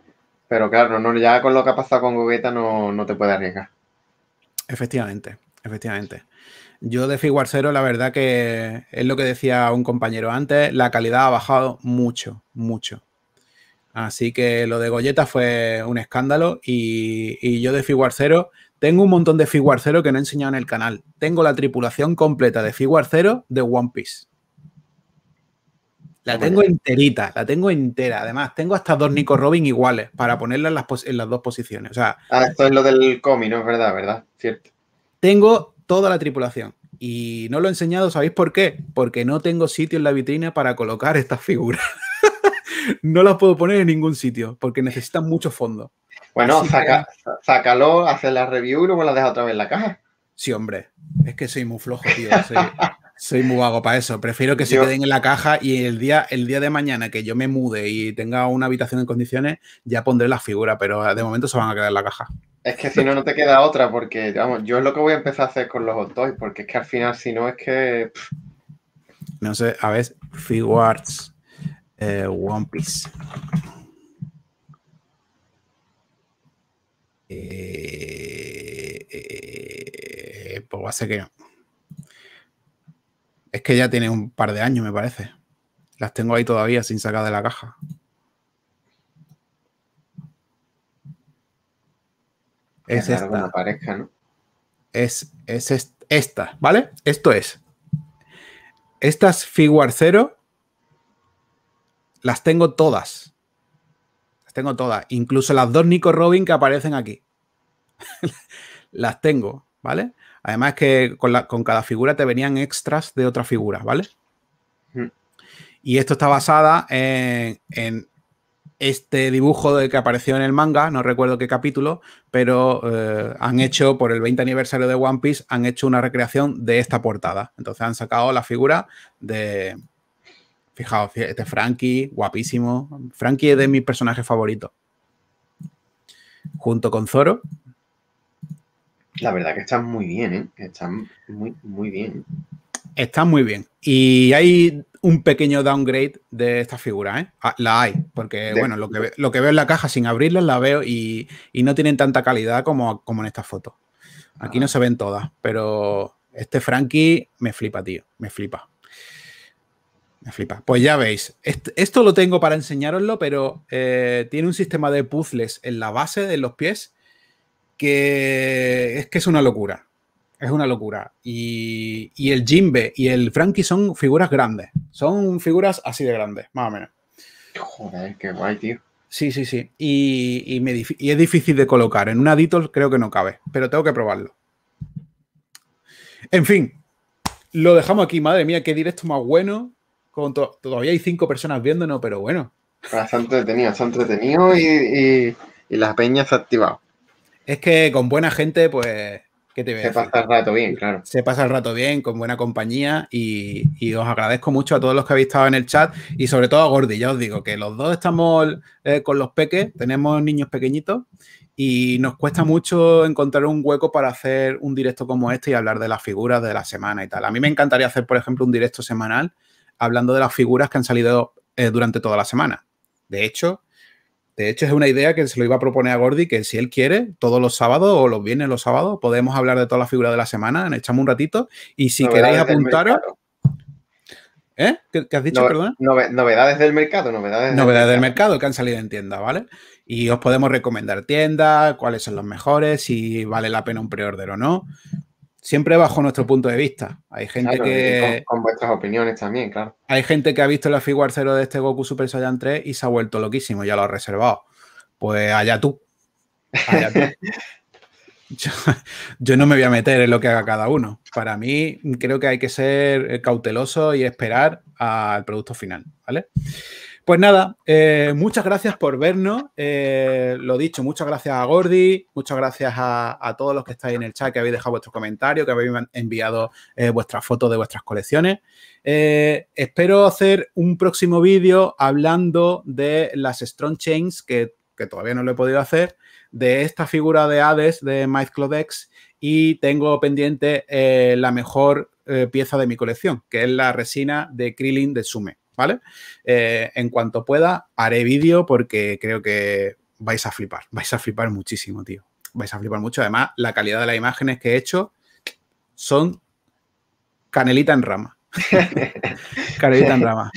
Pero claro, no, ya con lo que ha pasado con Gogeta no, no te puede arriesgar.
Efectivamente, efectivamente. Yo de Figuar la verdad que es lo que decía un compañero antes, la calidad ha bajado mucho, mucho. Así que lo de Goyeta fue un escándalo y, y yo de Figuar tengo un montón de Figuar que no he enseñado en el canal. Tengo la tripulación completa de Figuar de One Piece. La tengo enterita, la tengo entera. Además, tengo hasta dos Nico Robin iguales para ponerla en las, dos posiciones. O sea,
ah, esto es lo del cómic, ¿no? Es verdad, ¿verdad?
Cierto. Tengo toda la tripulación. Y no lo he enseñado, ¿sabéis por qué? Porque no tengo sitio en la vitrina para colocar estas figuras. [laughs] no las puedo poner en ningún sitio porque necesitan mucho fondo. Bueno, saca,
sácalo, haz la review y luego la dejas
otra vez en la caja. Sí, hombre, es que soy muy flojo, tío. [laughs] Soy muy vago para eso. Prefiero que se queden en la caja y el día, el día de mañana que yo me mude y tenga una habitación en condiciones, ya pondré la figura, pero de momento se van a quedar en la caja.
Es que si no, no te queda otra, porque vamos, yo es lo que voy a empezar a hacer con los hot porque es que al final, si no, es que.
No sé, a ver, Figuarts eh, One Piece. Eh, eh, pues va a ser que es que ya tiene un par de años, me parece. Las tengo ahí todavía sin sacar de la caja. Es, es esta. ¿no? Es, es esta, ¿vale? Esto es. Estas Figuar Zero las tengo todas. Las tengo todas. Incluso las dos Nico Robin que aparecen aquí. [laughs] las tengo, ¿vale? Además que con, cada figura te venían extras de otras figuras, ¿vale? Y esto está basada en, este dibujo que apareció en el manga, no recuerdo qué capítulo, pero eh, han hecho, por el 20 aniversario de One Piece, han hecho una recreación de esta portada. Entonces han sacado la figura de... Fijaos, este Frankie, guapísimo. Frankie es de mis personajes favoritos. Junto con Zoro, la verdad que están muy bien, ¿eh? Están muy, muy bien. Están muy bien. Y hay un pequeño downgrade de esta figura, ¿eh? Ah, la hay, porque, bueno, lo que, lo que veo en la caja sin abrirla la veo y, no tienen tanta calidad como, como en esta foto. Aquí ah. no se ven todas, pero este Frankie me flipa, tío. Me flipa. Me flipa. Pues ya veis, esto lo tengo para enseñaroslo, pero eh, tiene un sistema de puzzles en la base de los pies que es que es una locura. Es una locura. Y, el Jimbe y el Frankie son figuras grandes. Son figuras así de grandes, más o menos. Joder, qué guay, tío. Sí, sí, sí. Y, es difícil de colocar. En un Aditol creo que no cabe, pero tengo que probarlo. En fin, lo dejamos aquí. Madre mía, qué directo más bueno. Con todavía hay cinco personas viéndonos, pero bueno.
Está entretenido, está entretenido
y, las peñas se activado. Es que con buena gente, pues, te Se pasa el rato bien, claro. Se pasa el rato bien, con buena compañía y, os agradezco mucho a todos los que habéis estado en el chat y sobre todo a Gordi, ya os digo que los dos estamos eh, con los peques, tenemos niños pequeñitos y nos cuesta mucho encontrar un hueco para hacer un directo como este y hablar de las figuras de la semana y tal. A mí me encantaría hacer, por ejemplo, un directo semanal hablando de las figuras que han salido eh, durante toda la semana. De hecho, de hecho, es una idea que se lo iba a proponer a Gordy, que si él quiere, todos los sábados o los viernes, los sábados, podemos hablar de toda la figura de la semana, echamos un ratito. Y si queréis apuntaros... ¿Eh? ¿Qué, has dicho,
novedades del mercado, novedades. Del novedades del
mercado que han salido en tienda, ¿vale? Y os podemos recomendar tiendas, cuáles son los mejores, si vale la pena un pre-order o no siempre bajo nuestro punto de vista. Hay gente que. Con, vuestras opiniones también, claro. Hay gente que ha visto la figura cero de este Goku Super Saiyan 3 y se ha vuelto loquísimo, ya lo ha reservado. Pues allá tú. [laughs] yo, yo, no me voy a meter en lo que haga cada uno. Para mí, creo que hay que ser cauteloso y esperar al producto final, ¿vale? Pues nada, eh, muchas gracias por vernos. Eh, lo dicho, muchas gracias a Gordi, muchas gracias a, todos los que estáis en el chat, que habéis dejado vuestros comentarios, que habéis enviado eh, vuestras fotos de vuestras colecciones. espero hacer un próximo vídeo hablando de las Strong Chains, que, todavía no lo he podido hacer, de esta figura de Hades de MyClodex, y tengo pendiente la mejor pieza de mi colección, que es la resina de Krillin de Sume. ¿vale? Eh, en cuanto pueda, haré vídeo porque creo que vais a flipar, vais a flipar muchísimo, tío. Vais a flipar mucho. Además, la calidad de las imágenes que he hecho son canelita en rama. [laughs] canelita en rama.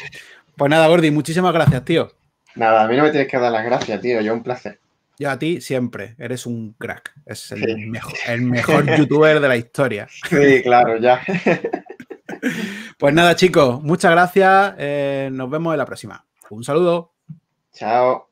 Pues nada, Gordi, muchísimas gracias, tío. Nada, a mí no me tienes que dar las gracias, tío. Yo un placer. Yo a ti siempre, eres un crack. Es el, mejor, el mejor [laughs] youtuber de la historia. Sí, claro, ya. [laughs] [laughs] Pues nada, chicos, muchas gracias. Eh, nos vemos en la próxima. Un saludo. Chao.